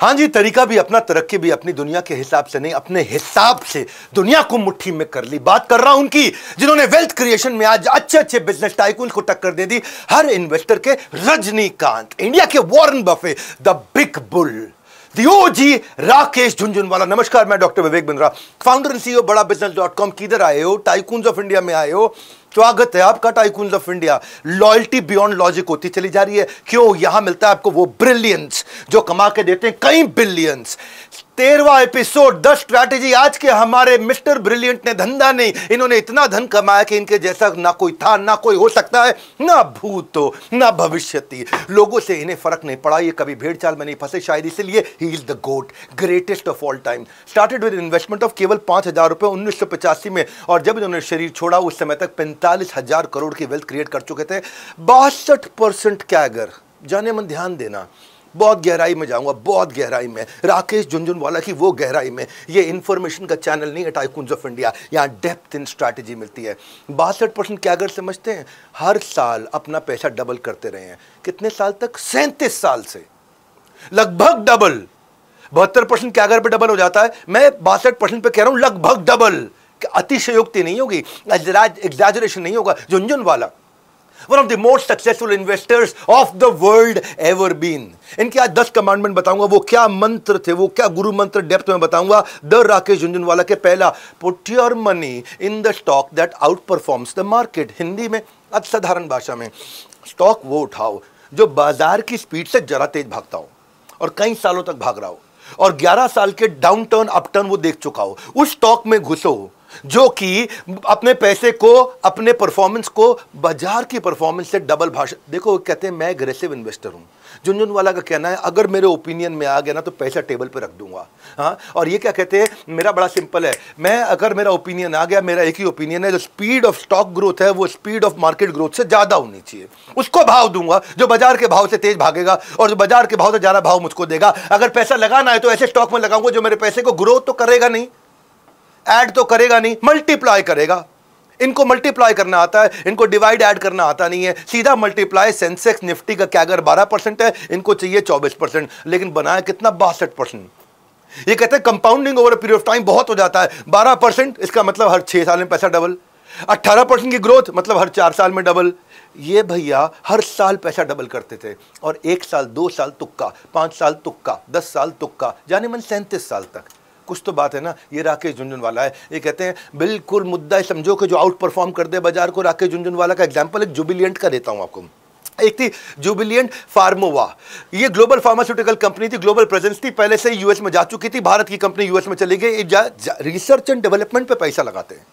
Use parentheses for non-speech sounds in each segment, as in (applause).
हाँ जी तरीका भी अपना तरक्की भी अपनी दुनिया के हिसाब से नहीं अपने हिसाब से दुनिया को मुट्ठी में कर ली बात कर रहा हूं उनकी जिन्होंने वेल्थ क्रिएशन में आज अच्छे अच्छे बिजनेस टाइकून को टक्कर दे दी हर इन्वेस्टर के रजनीकांत इंडिया के Warren Buffett the big bull दियोजी राकेश झुंझुनवाला नमस्कार मैं doctor Vivek Bindra founder and CEO Bada business dot com किधर आए हो टाइकून्स ऑफ इंडिया में आए हो स्वागत है आपका tycoons of India loyalty beyond logic होती चली जा रही है क्यों यहां मिलता है आपको वो ब्रिलियंस जो कमा के देते हैं कई बिलियंस तेरवा एपिसोड द स्ट्रैटेजी आज के हमारे मिस्टर ब्रिलियंट ने धंधा नहीं इन्होंने इतना धन कमाया कि इनके जैसा ना कोई था ना कोई हो सकता है ना भूत हो ना भविष्य लोगों से इन्हें फर्क नहीं पड़ा ये कभी भेड़ चाल में नहीं फंसे शायद इसीलिए he is the GOAT greatest of all time started with investment of केवल पांच हजार रुपये उन्नीस में और जब इन्होंने शरीर छोड़ा उस समय तक पैंतालीस करोड़ की वेल्थ क्रिएट कर चुके थे बासठ परसेंट जाने मन ध्यान देना बहुत गहराई में जाऊंगा बहुत गहराई में राकेश झुंझुनवाला की वो गहराई में ये इन्फॉर्मेशन का चैनल नहीं है टाइकून्स ऑफ इंडिया यहाँ डेप्थ इन स्ट्रैटेजी मिलती है बासठ परसेंट क्या अगर समझते हैं हर साल अपना पैसा डबल करते रहे हैं कितने साल तक सैंतीस साल से लगभग डबल बहत्तर परसेंट क्या अगर पे डबल हो जाता है मैं बासठ परसेंट पे कह रहा हूँ लगभग डबल अतिशयोक्ति नहीं होगी एग्जैजरेशन नहीं होगा Jhunjhunwala one of the most successful investors of the world ever been इनके आज दस कमांडमेंट बताऊंगा वो क्या मंत्र थे वो क्या गुरु मंत्र डेप्थ में बताऊंगा द राकेश झुंझुनवाला के पहला put your money in the stock that outperforms the market Hindi में असाधारण भाषा में स्टॉक वो उठाओ जो बाजार की स्पीड से जरा तेज भागता हो और कई सालों तक भाग रहा हो और 11 साल के डाउन टर्न अपटर्न वो देख चुका हो उस स्टॉक में घुसो जो कि अपने पैसे को अपने परफॉर्मेंस को बाजार की परफॉर्मेंस से डबल भाषा देखो वो कहते हैं मैं एग्रेसिव इन्वेस्टर हूँ वाला का कहना है अगर मेरे ओपिनियन में आ गया ना तो पैसा टेबल पर रख दूंगा हाँ और ये क्या कहते हैं मेरा बड़ा सिंपल है मैं अगर मेरा ओपिनियन आ गया मेरा एक ही ओपिनियन है जो स्पीड ऑफ स्टॉक ग्रोथ है वो स्पीड ऑफ मार्केट ग्रोथ से ज़्यादा होनी चाहिए उसको भाव दूंगा जो बाजार के भाव से तेज भागेगा और जो बाजार के भाव से ज़्यादा भाव मुझको देगा अगर पैसा लगाना है तो ऐसे स्टॉक में लगाऊंगा जो मेरे पैसे को ग्रोथ तो करेगा नहीं ऐड तो करेगा नहीं मल्टीप्लाई करेगा इनको मल्टीप्लाई करना आता है इनको डिवाइड ऐड करना आता नहीं है सीधा मल्टीप्लाई सेंसेक्स निफ्टी का क्या अगर बारह परसेंट है इनको चाहिए चौबीस परसेंट लेकिन बनाया कितना बासठ परसेंट ये कहते हैं compounding over period of time बहुत हो जाता है बारह परसेंट इसका मतलब हर छः साल में पैसा डबल अट्ठारह परसेंट की ग्रोथ मतलब हर चार साल में डबल ये भैया हर साल पैसा डबल करते थे और एक साल दो साल तुक्का पाँच साल तुक्का दस साल तुक्का जाने मन सैंतीस साल तक कुछ तो बात है ना ये राकेश झुंझुनवाला है ये कहते हैं बिल्कुल मुद्दा समझो कि जो आउट परफॉर्म कर दे बाजार को राकेश झुंझुनवाला का एग्जाम्पल एक जुबिलियंट का देता हूँ आपको एक थी जुबिलियंट फार्मोवा ये ग्लोबल फार्मास्यूटिकल कंपनी थी ग्लोबल प्रेजेंस थी पहले से यूएस में जा चुकी थी भारत की कंपनी यूएस में चली गई रिसर्च एंड डेवलपमेंट पे पैसा लगाते हैं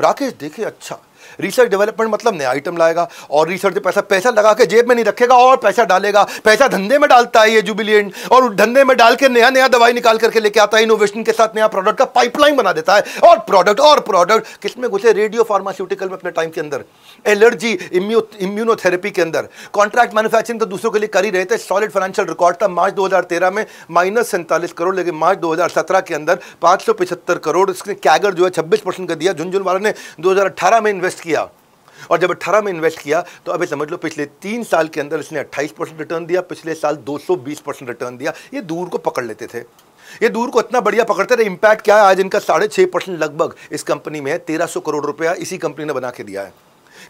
राकेश देखिए अच्छा रिसर्च डेवलपमेंट मतलब नया आइटम लाएगा और रिसर्च पैसा पैसा लगा के जेब में नहीं रखेगा और पैसा डालेगा पैसा धंधे में डालता है ये जुबिलियन और धंधे में डाल के नया नया दवाई निकाल करके लेके आता है इनोवेशन के साथ नया प्रोडक्ट का पाइपलाइन बना देता है और प्रोडक्ट और प्रोडक्ट किसमें घुसे रेडियो फार्मास्यूटिकल में अपने टाइम के अंदर एलर्जी इम्यूनोथेरेपी के अंदर कॉन्ट्रैक्ट मैन्युफैक्चरिंग तो दूसरों के लिए कर ही रहे थे सॉलिड फाइनेंशियल रिकॉर्ड था मार्च 2013 में माइनस सैंतालीस करोड़ लेकिन मार्च 2017 के अंदर पाँच करोड़ इसने कैगर जो है छब्बीस परसेंट का दिया झुंझुनवाला ने 2018 में इन्वेस्ट किया और जब 18 में इन्वेस्ट किया तो अभी समझ लो पिछले तीन साल के अंदर इसने 28 परसेंट रिटर्न दिया पिछले साल 220 परसेंट रिटर्न दिया ये दूर को पकड़ लेते थे ये दूर को इतना बढ़िया पकड़ते थे इम्पैक्ट क्या है आज इनका साढ़े छः परसेंट लगभग इस कंपनी में तेरह सौ करोड़ रुपया इसी कंपनी ने बना के दिया है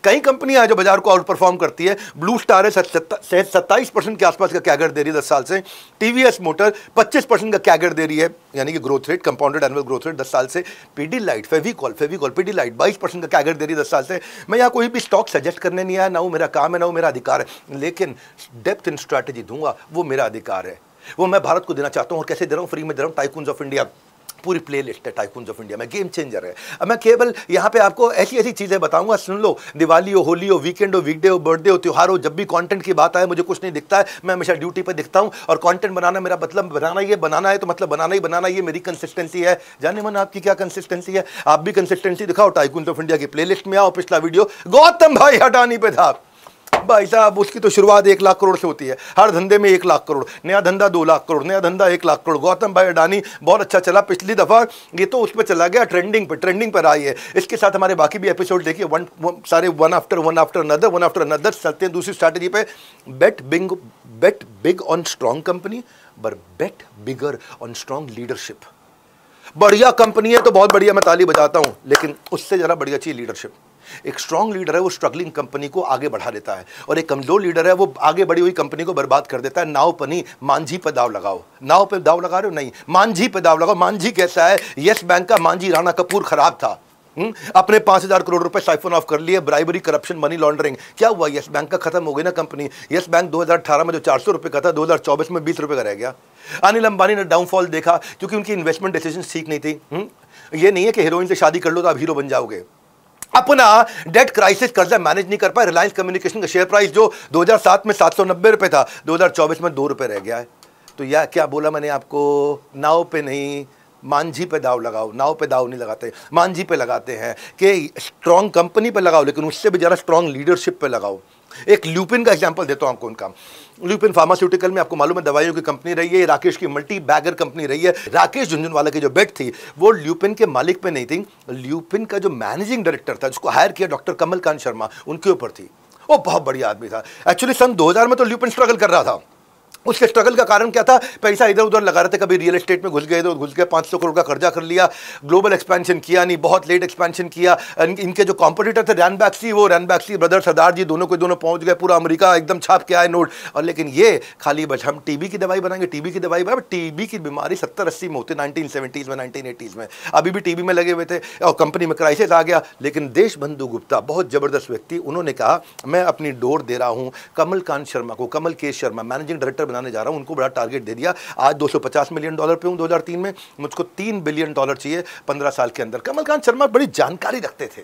कई कंपनियां हैं जो बाजार को आउट परफॉर्म करती है ब्लू स्टार है सत्ताईस परसेंट के आसपास का कैगर दे रही है दस साल से टीवीएस मोटर पच्चीस परसेंट का कैगर दे रही है यानी कि growth rate compounded annual growth rate दस साल से पीडी लाइट फेविकॉल फेविकॉल पीडी लाइट बाईस परसेंट का कैगर दे रही है दस साल से मैं यहाँ कोई भी स्टॉक सजेस्ट करने नहीं आया ना वो मेरा काम है ना वो मेरा अधिकार है लेकिन डेप्थ इन स्ट्रैटेजी दूंगा वो मेरा अधिकार है वो मैं भारत को देना चाहता हूँ और कैसे दे रहा हूँ फ्री में दे रहा हूँ टाइकून्स ऑफ इंडिया पूरी प्ले लिस्ट है टाइकून्स ऑफ इंडिया में गेम चेंजर है अब मैं केवल यहाँ पे आपको ऐसी ऐसी चीज़ें बताऊँगा सुन लो दिवाली हो होली हो वीकेंड हो वीकडे हो बर्थडे हो त्यौहार हो जब भी कॉन्टेंट की बात आए मुझे कुछ नहीं दिखता है मैं हमेशा ड्यूटी पर दिखता हूँ और कॉन्टेंट बनाना मेरा मतलब बनाना ये बनाना है तो मतलब बनाना ही बनाना ये मेरी कंसिस्टेंसी है जाने मन आपकी क्या कंसिस्टेंसी है आप भी कंसिस्टेंसी दिखाओ टाइकून्स ऑफ इंडिया की प्ले में आओ पिछला वीडियो गौतम भाई हटानी पे था भाई साहब उसकी तो शुरुआत एक लाख करोड़ से होती है हर धंधे में एक लाख करोड़ नया धंधा दो लाख करोड़ नया धंधा एक लाख करोड़ गौतम भाई अडानी बहुत अच्छा चला पिछली दफ़ा ये तो उस पर चला गया ट्रेंडिंग पर ट्रेंडिंग पर आई है इसके साथ हमारे बाकी भी एपिसोड देखिए वन सारे one after one after another one after another चलते हैं दूसरी स्ट्रैटेजी पे bet big bet big on strong company but bet bigger on strong leadership बढ़िया कंपनी है तो बहुत बढ़िया मैं ताली बजाता हूँ लेकिन उससे ज़रा बढ़िया चाहिए लीडरशिप एक स्ट्रांग लीडर है वो स्ट्रगलिंग कंपनी को आगे बढ़ा देता है और एक कमजोर लीडर है वो आगे बढ़ी हुई कंपनी को बर्बाद कर देता है नाव पनी मांझी पर दाव लगाओ नाव पर दाव लगा रहे हो नहीं मांझी पर दाव लगाओ मांझी कैसा है येस बैंक का मांझी राणा कपूर खराब था हम्म? अपने पांच हज़ार करोड़ रुपए साइफन ऑफ कर लिए ब्राइबरी करप्शन मनी लॉन्ड्रिंग क्या हुआ यस बैंक का खत्म हो गई ना कंपनी यस बैंक 2018 में जो चार सौ रुपए का था 2024 में बीस रुपए का रह गया अनिल अंबानी ने डाउनफॉल देखा क्योंकि उनकी इन्वेस्टमेंट डिसीजन ठीक नहीं थी हुँ? हम्म? ये नहीं है कि हीरोइन से शादी कर लो तो आप हीरो बन जाओगे अपना डेट क्राइसिस कर्जा मैनेज नहीं कर पाए रिलायंस कम्युनिकेशन का शेयर प्राइस जो 2007 में सात सौ नब्बे रुपये था 2024 में दो रुपये रह गया है तो या क्या बोला मैंने आपको नाव पे नहीं मांझी पे दाव लगाओ नाव पे दाव नहीं लगाते मांझी पे लगाते हैं कि स्ट्रांग कंपनी पे लगाओ लेकिन उससे भी ज़्यादा स्ट्रांग लीडरशिप पे लगाओ एक ल्यूपिन का एग्जाम्पल देता हूँ आपको उनका ल्यूपिन फार्मास्यूटिकल में आपको मालूम है दवाइयों की कंपनी रही है राकेश की मल्टी बैगर कंपनी रही है राकेश झुंझुनवाला की जो बेट थी वो ल्यूपिन के मालिक पे नहीं थी ल्यूपिन का जो मैनेजिंग डायरेक्टर था जिसको हायर किया डॉक्टर कमलकांत शर्मा उनके ऊपर थी वो बहुत बढ़िया आदमी था एक्चुअली सन 2000 में तो ल्यूपिन स्ट्रगल कर रहा था उसके स्ट्रगल का कारण क्या था पैसा इधर उधर लगा रहे थे कभी रियल एस्टेट में घुस गए इधर तो घुस गए पाँच सौ करोड़ का कर्जा कर लिया ग्लोबल एक्सपेंशन किया नहीं बहुत लेट एक्सपेंशन किया इनके जो कॉम्पिटिटर थे रैन बैक्सी वो रैन बैक्सी ब्रदर सरदार जी दोनों के दोनों पहुंच गए पूरा अमरीका एकदम छाप के आए नोट और लेकिन ये खाली बच हम टीबी की दवाई बनाएंगे टीबी की दवाई बना टीबी की बीमारी सत्तर अस्सी में होती नाइनटीन सेवेंटीज़ में नाइनटीन एटीज़ में अभी भी टीबी में लगे हुए थे और कंपनी में क्राइसिस आ गया लेकिन देश बंधु गुप्ता बहुत ज़बरदस्त व्यक्ति उन्होंने कहा मैं अपनी डोर दे रहा हूँ कमल कांत शर्मा को कमल के शर्मा मैनेजिंग डायरेक्टर बनाने जा रहा हूँ उनको बड़ा टारगेट दे दिया आज 250 मिलियन डॉलर पे हूँ 2003 में मुझको तीन बिलियन डॉलर चाहिए पंद्रह साल के अंदर कमलकांत शर्मा बड़ी जानकारी रखते थे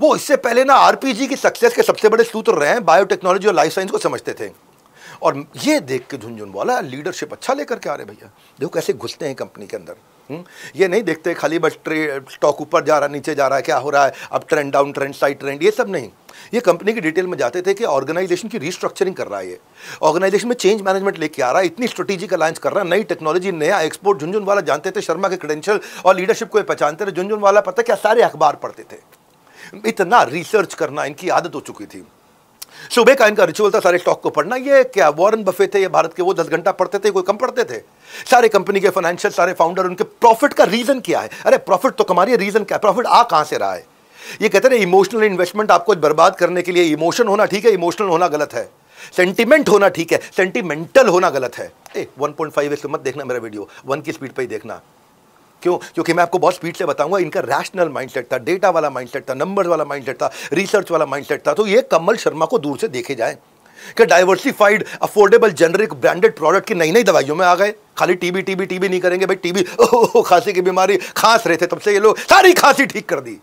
वो इससे पहले ना आरपीजी की सक्सेस के सबसे बड़े सूत्र रहे हैं बायोटेक्नोलॉजी और लाइफ साइंस को समझते थे और ये देख के झुंझुन बोला लीडरशिप अच्छा लेकर के आ रहे भैया देखो कैसे घुसते हैं कंपनी के अंदर हुँ? हम्म? ये नहीं देखते खाली बस स्टॉक ऊपर जा रहा है नीचे जा रहा है क्या हो रहा है अब trend down trend side trend ये सब नहीं ये कंपनी की डिटेल में जाते थे कि ऑर्गेनाइजेशन की रिस्ट्रक्चरिंग कर रहा है ये ऑर्गेनाइजेशन में चेंज मैनेजमेंट लेके आ रहा है इतनी स्ट्रेटेजिक अलायंस कर रहा है नई टेक्नोलॉजी नया एक्सपोर्ट वाला जानते थे शर्मा के क्रेडेंशियल और लीडरशिप को पहचानते थे वाला पता क्या सारे अखबार पढ़ते थे इतना रिसर्च करना इनकी आदत हो चुकी थी सुबह का इनका रिचुअल था सारे स्टॉक को पढ़ना ये क्या वॉरेन बफे थे ये भारत के वो दस घंटा पढ़ते थे कोई कम पढ़ते थे सारे कंपनी के फाइनेंशियल सारे फाउंडर उनके प्रॉफिट का रीजन क्या है अरे प्रॉफिट तो कमा रही है रीजन क्या है प्रॉफिट आ कहाँ से रहा है ये कहते हैं इमोशनल इन्वेस्टमेंट आपको बर्बाद करने के लिए इमोशन होना ठीक है इमोशनल होना गलत है सेंटिमेंट होना ठीक है सेंटिमेंटल होना गलत है ए 1.5 पॉइंट तो मत देखना मेरा वीडियो वन की स्पीड पर ही देखना क्यों क्योंकि मैं आपको बहुत स्पीड से बताऊंगा इनका रैशनल माइंडसेट था डेटा वाला माइंडसेट था नंबर्स वाला माइंडसेट था रिसर्च वाला माइंडसेट था तो ये कमल शर्मा को दूर से देखे जाए कि diversified affordable generic branded product की नई नई दवाइयों में आ गए खाली टीबी टीबी टीबी नहीं करेंगे भाई टीबी (laughs) खांसी की बीमारी खांस रहे थे तब से ये लोग सारी खांसी ठीक कर दी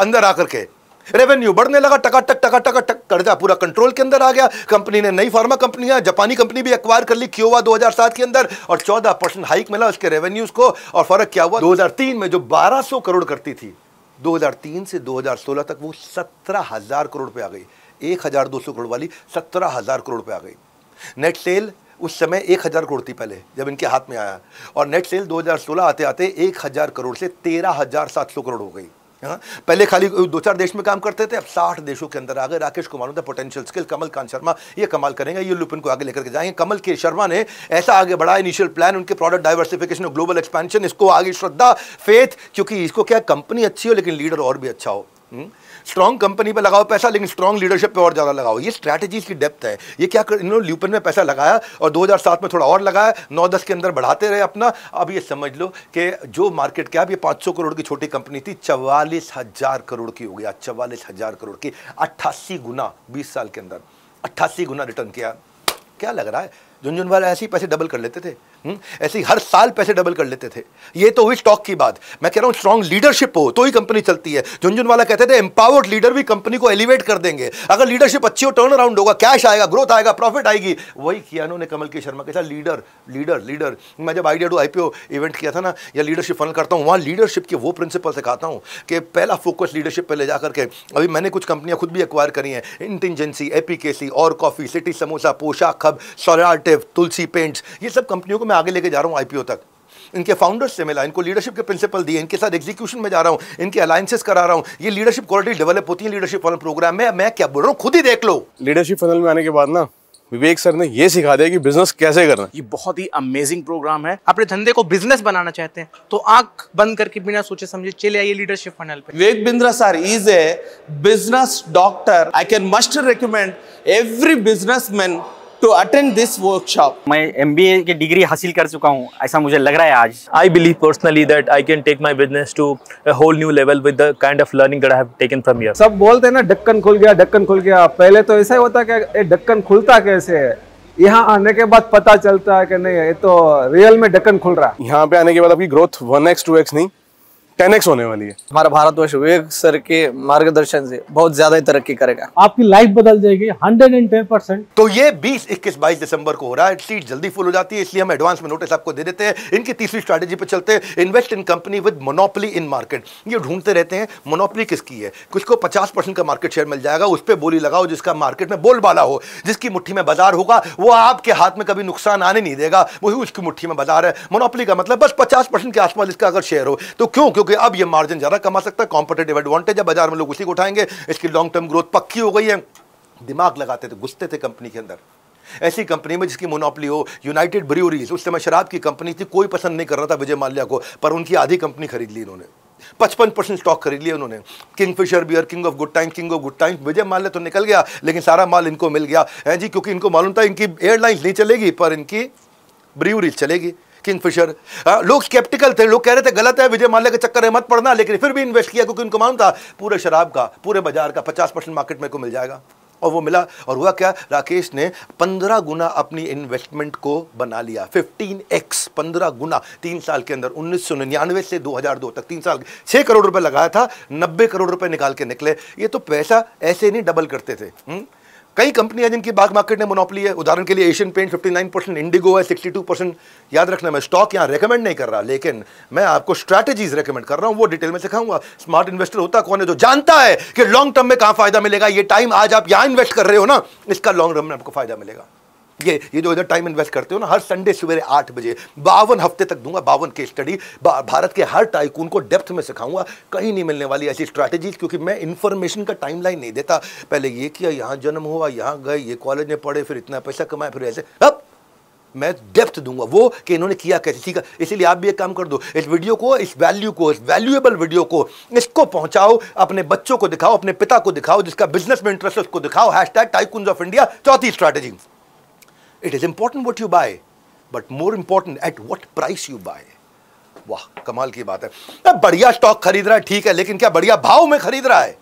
अंदर आकर के रेवेन्यू बढ़ने लगा टका टका टका टक कर्जा पूरा कंट्रोल के अंदर आ गया कंपनी ने नई फार्मा कंपनियां जापानी कंपनी भी एक्वायर कर ली क्यों हुआ दो के अंदर और चौदह परसेंट हाइक मिला उसके रेवेन्यूज को और फर्क क्या हुआ दो में जो बारह करोड़ करती थी 2003 से 2016 तक वो हजार करोड़ पे आ गई सौ करोड़ वाली हजार करोड़ पे आ गई नेट सेल उस समय एक हज़ार करोड़ थी पहले जब इनके हाथ में आया और नेट सेल 2016 आते आते एक हज़ार करोड़ से तेरह हज़ार सात सौ करोड़ हो गई हाँ पहले खाली दो चार देश में काम करते थे अब साठ देशों के अंदर आ गए राकेश कुमार ने पोटेंशियल स्किल कमल कांत शर्मा ये कमाल करेंगे ये लुपिन को आगे लेकर के जाएंगे कमल के शर्मा ने ऐसा आगे बढ़ाया इनिशियल प्लान उनके प्रोडक्ट डाइवर्सिफिकेशन और ग्लोबल एक्सपेंशन इसको आगे श्रद्धा फेथ क्योंकि इसको क्या कंपनी अच्छी हो लेकिन लीडर और भी अच्छा हो हुँ? हम्म? स्ट्रॉन्ग कंपनी पर लगाओ पैसा लेकिन स्ट्रॉन्ग लीडरशिप पर और ज़्यादा लगाओ ये स्ट्रैटेजी की डेप्थ है ये क्या कर इन्होंने ल्यूपन में पैसा लगाया और दो में थोड़ा और लगाया नौ दस के अंदर बढ़ाते रहे अपना अब ये समझ लो कि जो मार्केट कैप ये 500 करोड़ की छोटी कंपनी थी चवालीस हज़ार करोड़ की हो गया चवालीस हज़ार करोड़ की अट्ठासी गुना बीस साल के अंदर अट्ठासी गुना रिटर्न किया क्या लग रहा है झुंझुनवाला ऐसे ही पैसे डबल कर लेते थे हम्म? ऐसे ही हर साल पैसे डबल कर लेते थे ये तो हुई स्टॉक की बात मैं कह रहा हूँ स्ट्रॉन्ग लीडरशिप हो तो ही कंपनी चलती है झुंझुनवाला कहते थे एम्पावर्ड लीडर भी कंपनी को एलिवेट कर देंगे अगर लीडरशिप अच्छी हो टर्न अराउंड होगा कैश आएगा ग्रोथ आएगा प्रॉफिट आएगी वही किया उन्होंने कमल के शर्मा के साथ लीडर लीडर लीडर मैं जब आइडिया टू आई इवेंट किया था ना या लीडरशिप फन करता हूँ वहाँ लीडरशिप के वो प्रिंसिपल सिखाता हूँ कि पहला फोकस लीडरशिप पर ले जा करके अभी मैंने कुछ कंपनियाँ खुद भी एक्वायर करी हैं इंटेलिजेंसी एपी और कॉफ़ी सिटी समोसा पोशाक hub solar creative Tulsi paints ये सब कंपनियों को मैं आगे लेके जा रहा हूँ आईपीओ तक इनके फाउंडर्स से मिला इनको लीडरशिप के प्रिंसिपल दिए इनके साथ एग्जीक्यूशन में जा रहा हूँ इनके अलायंसेस करा रहा हूँ ये लीडरशिप क्वालिटी डेवलप होती है लीडरशिप फनल प्रोग्राम में मैं क्या बोल रहा हूँ खुद ही देख लो लीडरशिप फनल में आने के बाद ना विवेक सर ने ये सिखा दिया कि बिजनेस कैसे करना ये बहुत ही अमेजिंग प्रोग्राम है अपने धंधे को बिजनेस बनाना चाहते हैं तो आंख बंद करके बिना सोचे समझे चले आइए लीडरशिप फनल पे Vivek Bindra sir is a business doctor I can must recommend every businessman to attend this workshop मैं एम बी ए की डिग्री हासिल कर चुका हूँ ऐसा मुझे लग रहा है आज I believe personally that I can take my business to whole new level with kind of learning of learning that सब बोलते हैं ना ढक्कन खुल गया ढक्कन खुल गया पहले तो ऐसा ही होता है कि ढक्कन खुलता कैसे है यहाँ आने के बाद पता चलता है कि नहीं ये तो रियल में ढक्कन खुल रहा है यहाँ पे आने के बाद आपकी growth one X two X नहीं टेन होने वाली है हमारा भारतवर्ष विवेक सर के मार्गदर्शन से बहुत ज्यादा ही तरक्की करेगा आपकी लाइफ बदल जाएगी हंड्रेड एंड टेन परसेंट तो ये बीस इक्कीस बाईस दिसंबर को हो रहा है सीट जल्दी फुल हो जाती है इसलिए हम एडवांस में नोटिस आपको दे देते हैं इनकी तीसरी स्ट्रेटेजी पर चलते हैं invest in company with monopoly in market ये ढूंढते रहते हैं मोनोपली किसकी है कुछ को पचास परसेंट का मार्केट शेयर मिल जाएगा उस पर बोली लगाओ जिसका मार्केट में बोलबाला हो जिसकी मुठ्ठी में बाजार होगा वो आपके हाथ में कभी नुकसान आने नहीं देगा वही उसकी मुठ्ठी में बाजार है मोनोपली का मतलब बस पचास परसेंट के आसपास इसका अगर शेयर हो तो क्यों क्योंकि क्योंकि अब ये मार्जिन ज़्यादा कमा सकता है कॉम्पिटेटिव एडवांटेज है बाजार में लोग उसी को उठाएंगे इसकी लॉन्ग टर्म ग्रोथ पक्की हो गई है दिमाग लगाते थे घुसते थे कंपनी के अंदर ऐसी कंपनी में जिसकी मोनोपली हो यूनाइटेड ब्रिवरीज उस समय शराब की कंपनी थी कोई पसंद नहीं कर रहा था विजय माल्या को पर उनकी आधी कंपनी खरीद ली इन्होंने पचपन परसेंट स्टॉक खरीद लिया उन्होंने Kingfisher beer king of good time king of good time Vijay Mallya तो निकल गया लेकिन सारा माल इनको मिल गया है जी क्योंकि इनको मालूम था इनकी एयरलाइंस नहीं चलेगी पर इनकी ब्रिवरीज चलेगी किंगफिशर हाँ, लोग स्केप्टिकल थे लोग कह रहे थे गलत है विजय माल्या के चक्कर है मत पड़ना लेकिन फिर भी इन्वेस्ट किया क्योंकि उनको मालूम था पूरे शराब का पूरे बाजार का पचास परसेंट मार्केट में को मिल जाएगा और वो मिला और हुआ क्या राकेश ने पंद्रह गुना अपनी इन्वेस्टमेंट को बना लिया फिफ्टीन एक्स पंद्रह गुना तीन साल के अंदर उन्नीस सौ निन्यानवे से दो हज़ार दो तक तीन साल छः करोड़ रुपए लगाया था नब्बे करोड़ रुपए निकाल के निकले ये तो पैसा ऐसे नहीं डबल करते थे हुँ? हम्म? कई कंपनियां जिनकी बाग मार्केट में मोनोपली है उदाहरण के लिए एशियन पेंट 59 परसेंट इंडिगो है 62 परसेंट याद रखना मैं स्टॉक यहाँ रेकमेंड नहीं कर रहा लेकिन मैं आपको स्ट्रैटेजीज रेकमेंड कर रहा हूँ वो डिटेल में सिखाऊंगा स्मार्ट इन्वेस्टर होता कौन है जो जानता है कि लॉन्ग टर्म में कहाँ फायदा मिलेगा ये टाइम आज आप यहाँ इन्वेस्ट कर रहे हो ना इसका लॉन्ग टर्म में आपको फायदा मिलेगा ये ये जो इधर टाइम इन्वेस्ट करते हो ना हर संडे सवेरे आठ बजे बावन हफ्ते तक दूंगा बावन के स्टडी भारत के हर टाइकून को डेप्थ में सिखाऊंगा कहीं नहीं मिलने वाली ऐसी स्ट्रैटेजीज क्योंकि मैं इन्फॉर्मेशन का टाइमलाइन नहीं देता पहले ये किया यहाँ जन्म हुआ यहाँ गए ये कॉलेज में पढ़े फिर इतना पैसा कमाए फिर ऐसे अब मैं डेप्थ दूंगा वो कि इन्होंने किया कैसे सीखा इसीलिए आप भी एक काम कर दो इस वीडियो को इस वैल्यू को इस वैल्यूएबल वीडियो को इसको पहुंचाओ अपने बच्चों को दिखाओ अपने पिता को दिखाओ जिसका बिजनेस में इंटरेस्ट है उसको दिखाओ hashtag tycoon of India चौथी strategy it is important what you buy but more important at what price you buy वाह कमाल की बात है बढ़िया स्टॉक खरीद रहा है ठीक है लेकिन क्या बढ़िया भाव में खरीद रहा है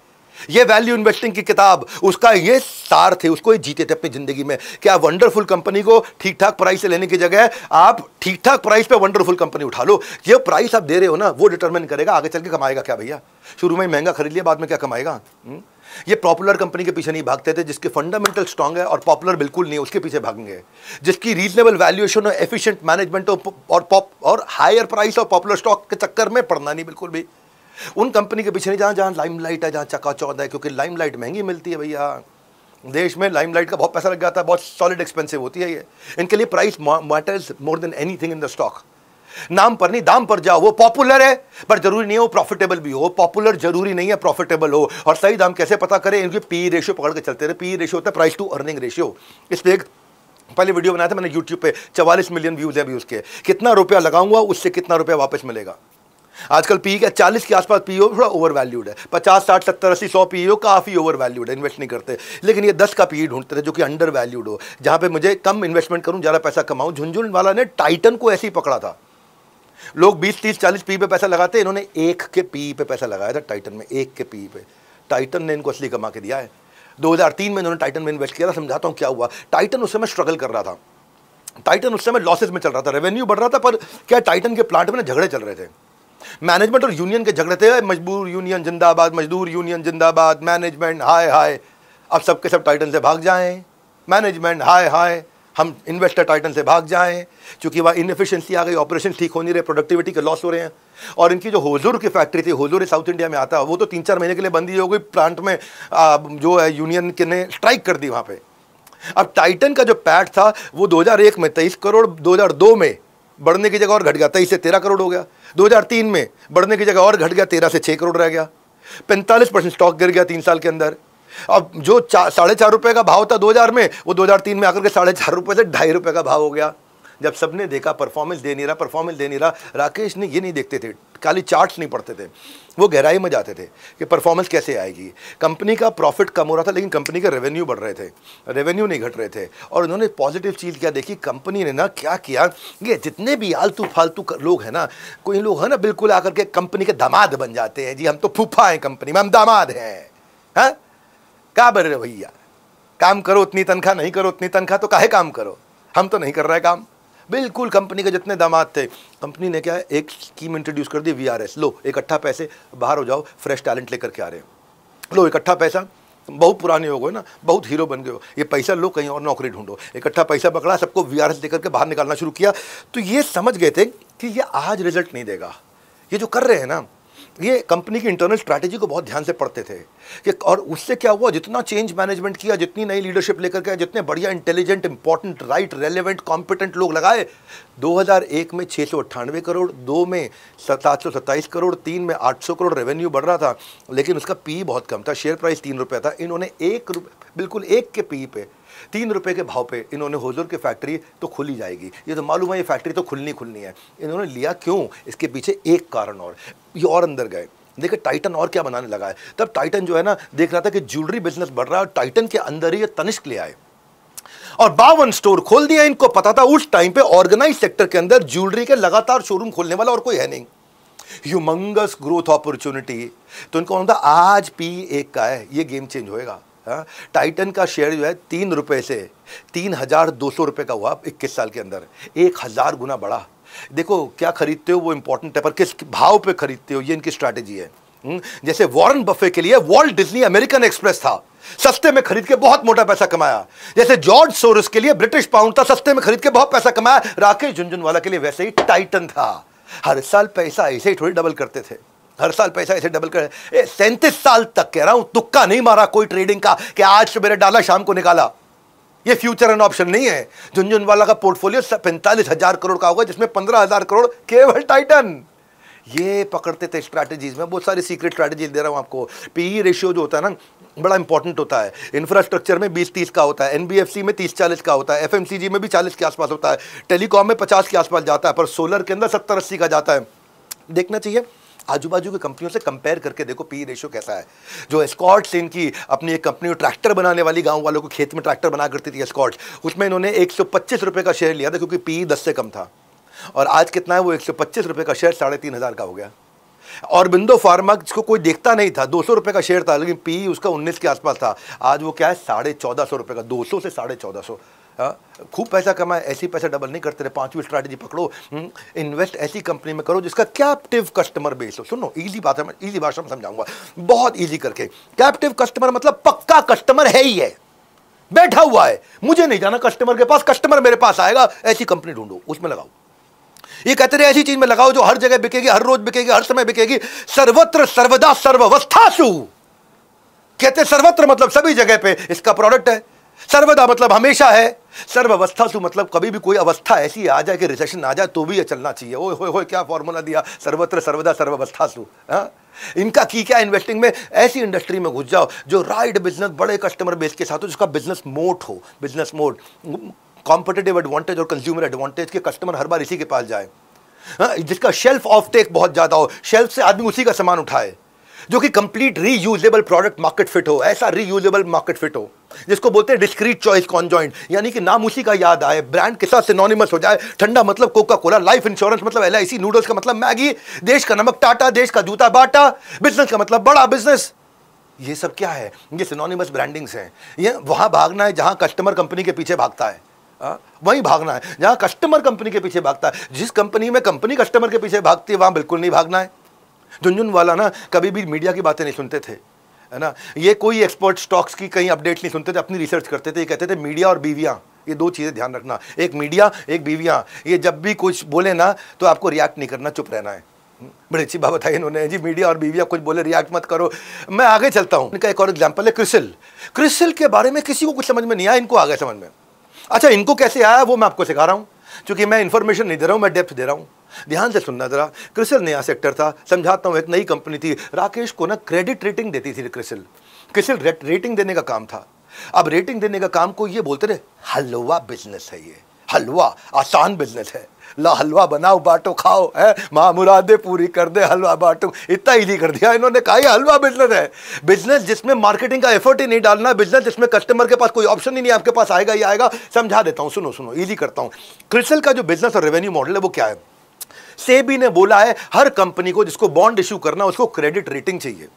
ये वैल्यू इन्वेस्टिंग की किताब उसका ये सार थे उसको ये जीते थे अपनी जिंदगी में क्या वंडरफुल कंपनी को ठीक ठाक प्राइस से लेने की जगह आप ठीक ठाक प्राइस पे वंडरफुल कंपनी उठा लो ये प्राइस आप दे रहे हो ना वो डिटरमिन करेगा आगे चल के कमाएगा क्या भैया शुरू में महंगा खरीद लिया बाद में क्या कमाएगा हुँ? हम्म? ये पॉपुलर कंपनी के पीछे नहीं भागते थे जिसके फंडामेंटल स्ट्रांग है और पॉपुलर बिल्कुल नहीं उसके पीछे भागेंगे जिसकी रीजनेबल वैल्यूएशन और एफिशिएंट मैनेजमेंट और पॉप और हायर प्राइस और पॉपुलर स्टॉक के चक्कर में पड़ना नहीं बिल्कुल भी उन कंपनी के पीछे नहीं जहाँ जहाँ लाइमलाइट है जहाँ चकाचौंध है क्योंकि लाइमलाइट महंगी मिलती है भैया देश में लाइमलाइट का बहुत पैसा लग जाता है बहुत सॉलिड एक्सपेंसिव होती है ये इनके लिए price matters more than anything in the stock नाम पर नहीं दाम पर जाओ वो पॉपुलर है पर जरूरी नहीं है वो प्रॉफिटेबल भी हो पॉपुलर जरूरी नहीं है प्रॉफिटेबल हो और सही दाम कैसे पता करें इनकी पी रेशियो पकड़ के चलते रहे पी रेशियो होता है प्राइस टू अर्निंग रेशियो इसलिए एक पहले वीडियो बनाया था मैंने यूट्यूब पे चवालीस मिलियन व्यूज़ है भी उसके कितना रुपया लगाऊंगा उससे कितना रुपया वापस मिलेगा आजकल पी का चालीस के आसपास पी थोड़ा ओवर वैल्यूड है पचास साठ सत्तर अस्सी सौ पी काफ़ी ओवर वैल्यूड है इन्वेस्ट नहीं करते लेकिन ये दस का पी ढूंढते थे जो कि अंडर वैल्यूड हो जहां पे मुझे कम इन्वेस्टमेंट करूं ज़्यादा पैसा कमाऊँ झुंझुन वाला ने टाइटन को ऐसे ही पकड़ा था लोग 20 30 40 पी पे पैसा लगाते इन्होंने एक के पी पे पैसा लगाया था टाइटन में एक के पी पे टाइटन ने इनको असली कमा के दिया है 2003 में इन्होंने टाइटन में इन्वेस्ट किया था समझाता हूँ क्या हुआ टाइटन उस समय स्ट्रगल कर रहा था टाइटन उस समय लॉसेज में चल रहा था रेवेन्यू बढ़ रहा था पर क्या टाइटन के प्लांट में झगड़े चल रहे थे मैनेजमेंट और यूनियन के झगड़े थे मजबूर यूनियन जिंदाबाद मजदूर यूनियन जिंदाबाद मैनेजमेंट हाय हाय अब सबके सब टाइटन से भाग जाएं मैनेजमेंट हाय हाय हम इन्वेस्टर टाइटन से भाग जाएं क्योंकि वहाँ इनफिशेंसी आ गई ऑपरेशन ठीक हो नहीं रहे प्रोडक्टिविटी के लॉस हो रहे हैं और इनकी जो होजूर की फैक्ट्री थी होजूर साउथ इंडिया में आता है वो तो तीन चार महीने के लिए बंद ही हो गई प्लांट में आ, जो है यूनियन के ने स्ट्राइक कर दी वहाँ पर अब टाइटन का जो पैट था वो दो में तेईस करोड़ दो में बढ़ने की जगह और घट गया तेईस से तेरह करोड़ हो गया दो में बढ़ने की जगह और घट गया तेरह से छः करोड़ रह गया पैंतालीस परसेंट स्टॉक गिर गया तीन साल के अंदर अब जो चा, साढ़े चार रुपये का भाव था 2000 में वो 2003 में आकर के साढ़े चार रुपये से ढाई रुपये का भाव हो गया जब सबने देखा परफॉर्मेंस दे नहीं रहा परफॉर्मेंस दे नहीं रहा राकेश ने ये नहीं देखते थे खाली चार्ट्स नहीं पढ़ते थे वो गहराई में जाते थे कि परफॉर्मेंस कैसे आएगी कंपनी का प्रॉफिट कम हो रहा था लेकिन कंपनी के रेवेन्यू बढ़ रहे थे रेवेन्यू नहीं घट रहे थे और उन्होंने पॉजिटिव चीज़ क्या देखी कंपनी ने ना क्या किया ये जितने भी आलतू फालतू लोग हैं ना कोई लोग हैं ना बिल्कुल आकर के कंपनी के दामाद बन जाते हैं जी हम तो फूफा हैं कंपनी में हम दामाद हैं हाँ क्या बर रहे भैया काम करो उतनी तनख्वाह नहीं करो उतनी तनख्वाह तो काहे काम करो हम तो नहीं कर रहे काम बिल्कुल कंपनी के जितने दामाद थे कंपनी ने क्या एक स्कीम इंट्रोड्यूस कर दी वी आर एस लो इकट्ठा अच्छा पैसे बाहर हो जाओ फ्रेश टैलेंट लेकर के आ रहे हो लो इकट्ठा अच्छा पैसा बहुत पुराने हो गए ना बहुत हीरो बन गए हो ये पैसा लो कहीं और नौकरी ढूंढो इकट्ठा अच्छा पैसा पकड़ा सबको वी आर एस लेकर के बाहर निकालना शुरू किया तो ये समझ गए थे कि ये आज रिजल्ट नहीं देगा ये जो कर रहे हैं ना ये कंपनी की इंटरनल स्ट्रैटेजी को बहुत ध्यान से पढ़ते थे कि और उससे क्या हुआ जितना चेंज मैनेजमेंट किया जितनी नई लीडरशिप लेकर के जितने बढ़िया intelligent important right relevant competent लोग लगाए 2001 में छः करोड़ दो में सात करोड़ तीन में 800 करोड़ रेवेन्यू बढ़ रहा था लेकिन उसका पी e बहुत कम था शेयर प्राइस तीन रुपये था इन्होंने एक बिल्कुल एक के पी e पे तीन रुपए के भाव पे इन्होंने होजर की फैक्ट्री तो खुली जाएगी ये तो मालूम है ये फैक्ट्री तो खुलनी खुलनी है इन्होंने लिया क्यों इसके पीछे एक कारण और ये और अंदर गए देखिए टाइटन और क्या बनाने लगा है तब टाइटन जो है ना देख रहा था कि ज्वेलरी बिजनेस बढ़ रहा है और टाइटन के अंदर ही ये तनिष्क ले आए और बावन स्टोर खोल दिया इनको पता था उस टाइम पे ऑर्गेनाइज सेक्टर के अंदर ज्वेलरी के लगातार शोरूम खोलने वाला और कोई है नहीं ह्यूमंगस ग्रोथ अपॉर्चुनिटी तो इनको आज पी एक का है ये गेम चेंज होएगा हाँ टाइटन का शेयर जो है तीन रुपये से तीन हज़ार दो सौ रुपये का हुआ इक्कीस साल के अंदर एक हज़ार गुना बढ़ा देखो क्या खरीदते हो वो इम्पोर्टेंट है पर किस भाव पे खरीदते हो ये इनकी स्ट्रैटेजी है हम्म, जैसे वॉरेन बफे के लिए वॉल्ट डिज्नी अमेरिकन एक्सप्रेस था सस्ते में खरीद के बहुत मोटा पैसा कमाया जैसे जॉर्ज सोरस के लिए ब्रिटिश पाउंड था सस्ते में खरीद के बहुत पैसा कमाया राकेश झुंझुनवाला के लिए वैसे ही टाइटन था हर साल पैसा ऐसे ही थोड़ी डबल करते थे हर साल पैसा ऐसे डबल कर सैंतीस साल तक कह रहा हूं तुक्का नहीं मारा कोई ट्रेडिंग का कि आज तो मेरे डाला शाम को निकाला ये फ्यूचर एंड ऑप्शन नहीं है झुंझुनवाला का पोर्टफोलियो पैंतालीस हजार करोड़ का होगा जिसमें पंद्रह हजार करोड़ केवल टाइटन ये पकड़ते थे स्ट्रैटेजीज में बहुत सारी सीक्रेट स्ट्रैटेजीज दे रहा हूँ आपको पीई रेशियो e जो होता है ना बड़ा इंपॉर्टेंट होता है इंफ्रास्ट्रक्चर में बीस तीस का होता है एनबीएफसी में तीस चालीस का होता है एफ में भी चालीस के आसपास होता है टेलीकॉम में पचास के आसपास जाता है पर सोलर के अंदर सत्तर अस्सी का जाता है देखना चाहिए आजू बाजू की कंपनियों से कंपेयर करके देखो पी रेशो e कैसा है जो स्कॉट्स इनकी अपनी एक कंपनी ट्रैक्टर बनाने वाली गांव वालों को खेत में ट्रैक्टर बना करती थी स्कॉट्स उसमें इन्होंने एक रुपए का शेयर लिया था क्योंकि पी e दस से कम था और आज कितना है वो एक रुपए का शेयर साढ़े तीन हज़ार का हो गया और बिंदो फार्मा जिसको कोई देखता नहीं था दो सौ का शेयर था लेकिन पी e उसका उन्नीस के आसपास था आज वो क्या है साढ़े चौदह सौ रुपये का दो सौ से साढ़े चौदह सौ हाँ? खूब पैसा कमाए ऐसी पैसा डबल नहीं करते रहे पांचवी स्ट्रैटेजी पकड़ो इन्वेस्ट हम्म? ऐसी कंपनी में करो जिसका कैप्टिव कस्टमर बेस हो सुनो इजी बात है मैं भाषा में समझाऊंगा बहुत ईजी करके कैप्टिव कस्टमर मतलब पक्का कस्टमर है ही है बैठा हुआ है मुझे नहीं जाना कस्टमर के पास कस्टमर मेरे पास आएगा ऐसी कंपनी ढूंढो उसमें लगाओ ये कहते रहे ऐसी चीज में लगाओ जो हर जगह बिकेगी हर रोज बिकेगी हर समय बिकेगी सर्वत्र सर्वदा सर्ववस्थासु कहते सर्वत्र मतलब सभी जगह पे इसका प्रोडक्ट है सर्वदा मतलब हमेशा है सर्वावस्था से मतलब कभी भी कोई अवस्था ऐसी आ जाए कि रिसेशन आ जाए तो भी ये चलना चाहिए ओ हो, हो क्या फॉर्मूला दिया सर्वत्र सर्वदा सर्वावस्था सु हाँ? इनका की क्या इन्वेस्टिंग में ऐसी इंडस्ट्री में घुस जाओ जो राइट बिजनेस बड़े कस्टमर बेस के साथ हो जिसका बिजनेस मोड हो बिजनेस मोड कॉम्पिटेटिव एडवांटेज और कंज्यूमर एडवांटेज के कस्टमर हर बार इसी के पास जाए हाँ? जिसका शेल्फ ऑफ टेक बहुत ज़्यादा हो शेल्फ से आदमी उसी का सामान उठाए जो कि complete reusable product market fit हो ऐसा रीयूजेबल मार्केट फिट हो जिसको बोलते हैं डिस्क्रीट चॉइस कॉन्जॉइंट यानी कि नाम उसी का याद आए ब्रांड के साथ सिनोनिमस हो जाए ठंडा मतलब कोका कोला लाइफ इंश्योरेंस मतलब एल नूडल्स का मतलब मैगी देश का नमक टाटा देश का जूता बाटा बिजनेस का मतलब बड़ा बिजनेस ये सब क्या है ये सिनोनिमस ब्रांडिंग्स हैं ये वहाँ भागना है जहाँ कस्टमर कंपनी के पीछे भागता है हाँ, वहीं भागना है जहाँ कस्टमर कंपनी के पीछे भागता है जिस कंपनी में कंपनी कस्टमर के पीछे भागती है वहाँ बिल्कुल नहीं भागना है झुंझुनवाला ना कभी भी मीडिया की बातें नहीं सुनते थे है ना ये कोई एक्सपर्ट स्टॉक्स की कहीं अपडेट नहीं सुनते थे अपनी रिसर्च करते थे ये कहते थे मीडिया और बीवियाँ ये दो चीज़ें ध्यान रखना एक मीडिया एक बीवियाँ ये जब भी कुछ बोले ना तो आपको रिएक्ट नहीं करना चुप रहना है हम्म, बड़ी अच्छी बात बताई इन्होंने जी मीडिया और बीवियाँ कुछ बोले रिएक्ट मत करो मैं आगे चलता हूँ इनका एक और एग्जाम्पल है क्रिसिल क्रिसिल के बारे में किसी को कुछ समझ में नहीं आया इनको आ गया समझ में अच्छा इनको कैसे आया वो मैं आपको सिखा रहा हूँ क्योंकि मैं इन्फॉर्मेशन नहीं दे रहा हूँ मैं डेप्थ दे रहा हूँ ध्यान से सुनना ज़रा क्रिसल नया सेक्टर था समझाता हूँ एक नई कंपनी थी राकेश को ना क्रेडिट रेटिंग देती थी क्रिसल क्रिसिल रेटिंग देने का काम था अब रेटिंग देने का काम को ये बोलते रहे हलवा बिजनेस है ये हलवा आसान बिजनेस है ला हलवा बनाओ बांटो खाओ है माँ मुरादे पूरी कर दे हलवा बाटो इतना ईजी कर दिया इन्होंने कहा ये हलवा बिजनेस है बिजनेस जिसमें मार्केटिंग का एफर्ट ही नहीं डालना बिजनेस जिसमें कस्टमर के पास कोई ऑप्शन ही नहीं आपके पास आएगा या आएगा समझा देता हूँ सुनो सुनो ईजी करता हूँ क्रिसल का जो बिजनेस और रेवेन्यू मॉडल है वो क्या है सेबी ने बोला है हर कंपनी को जिसको बॉन्ड इश्यू करना उसको क्रेडिट रेटिंग चाहिए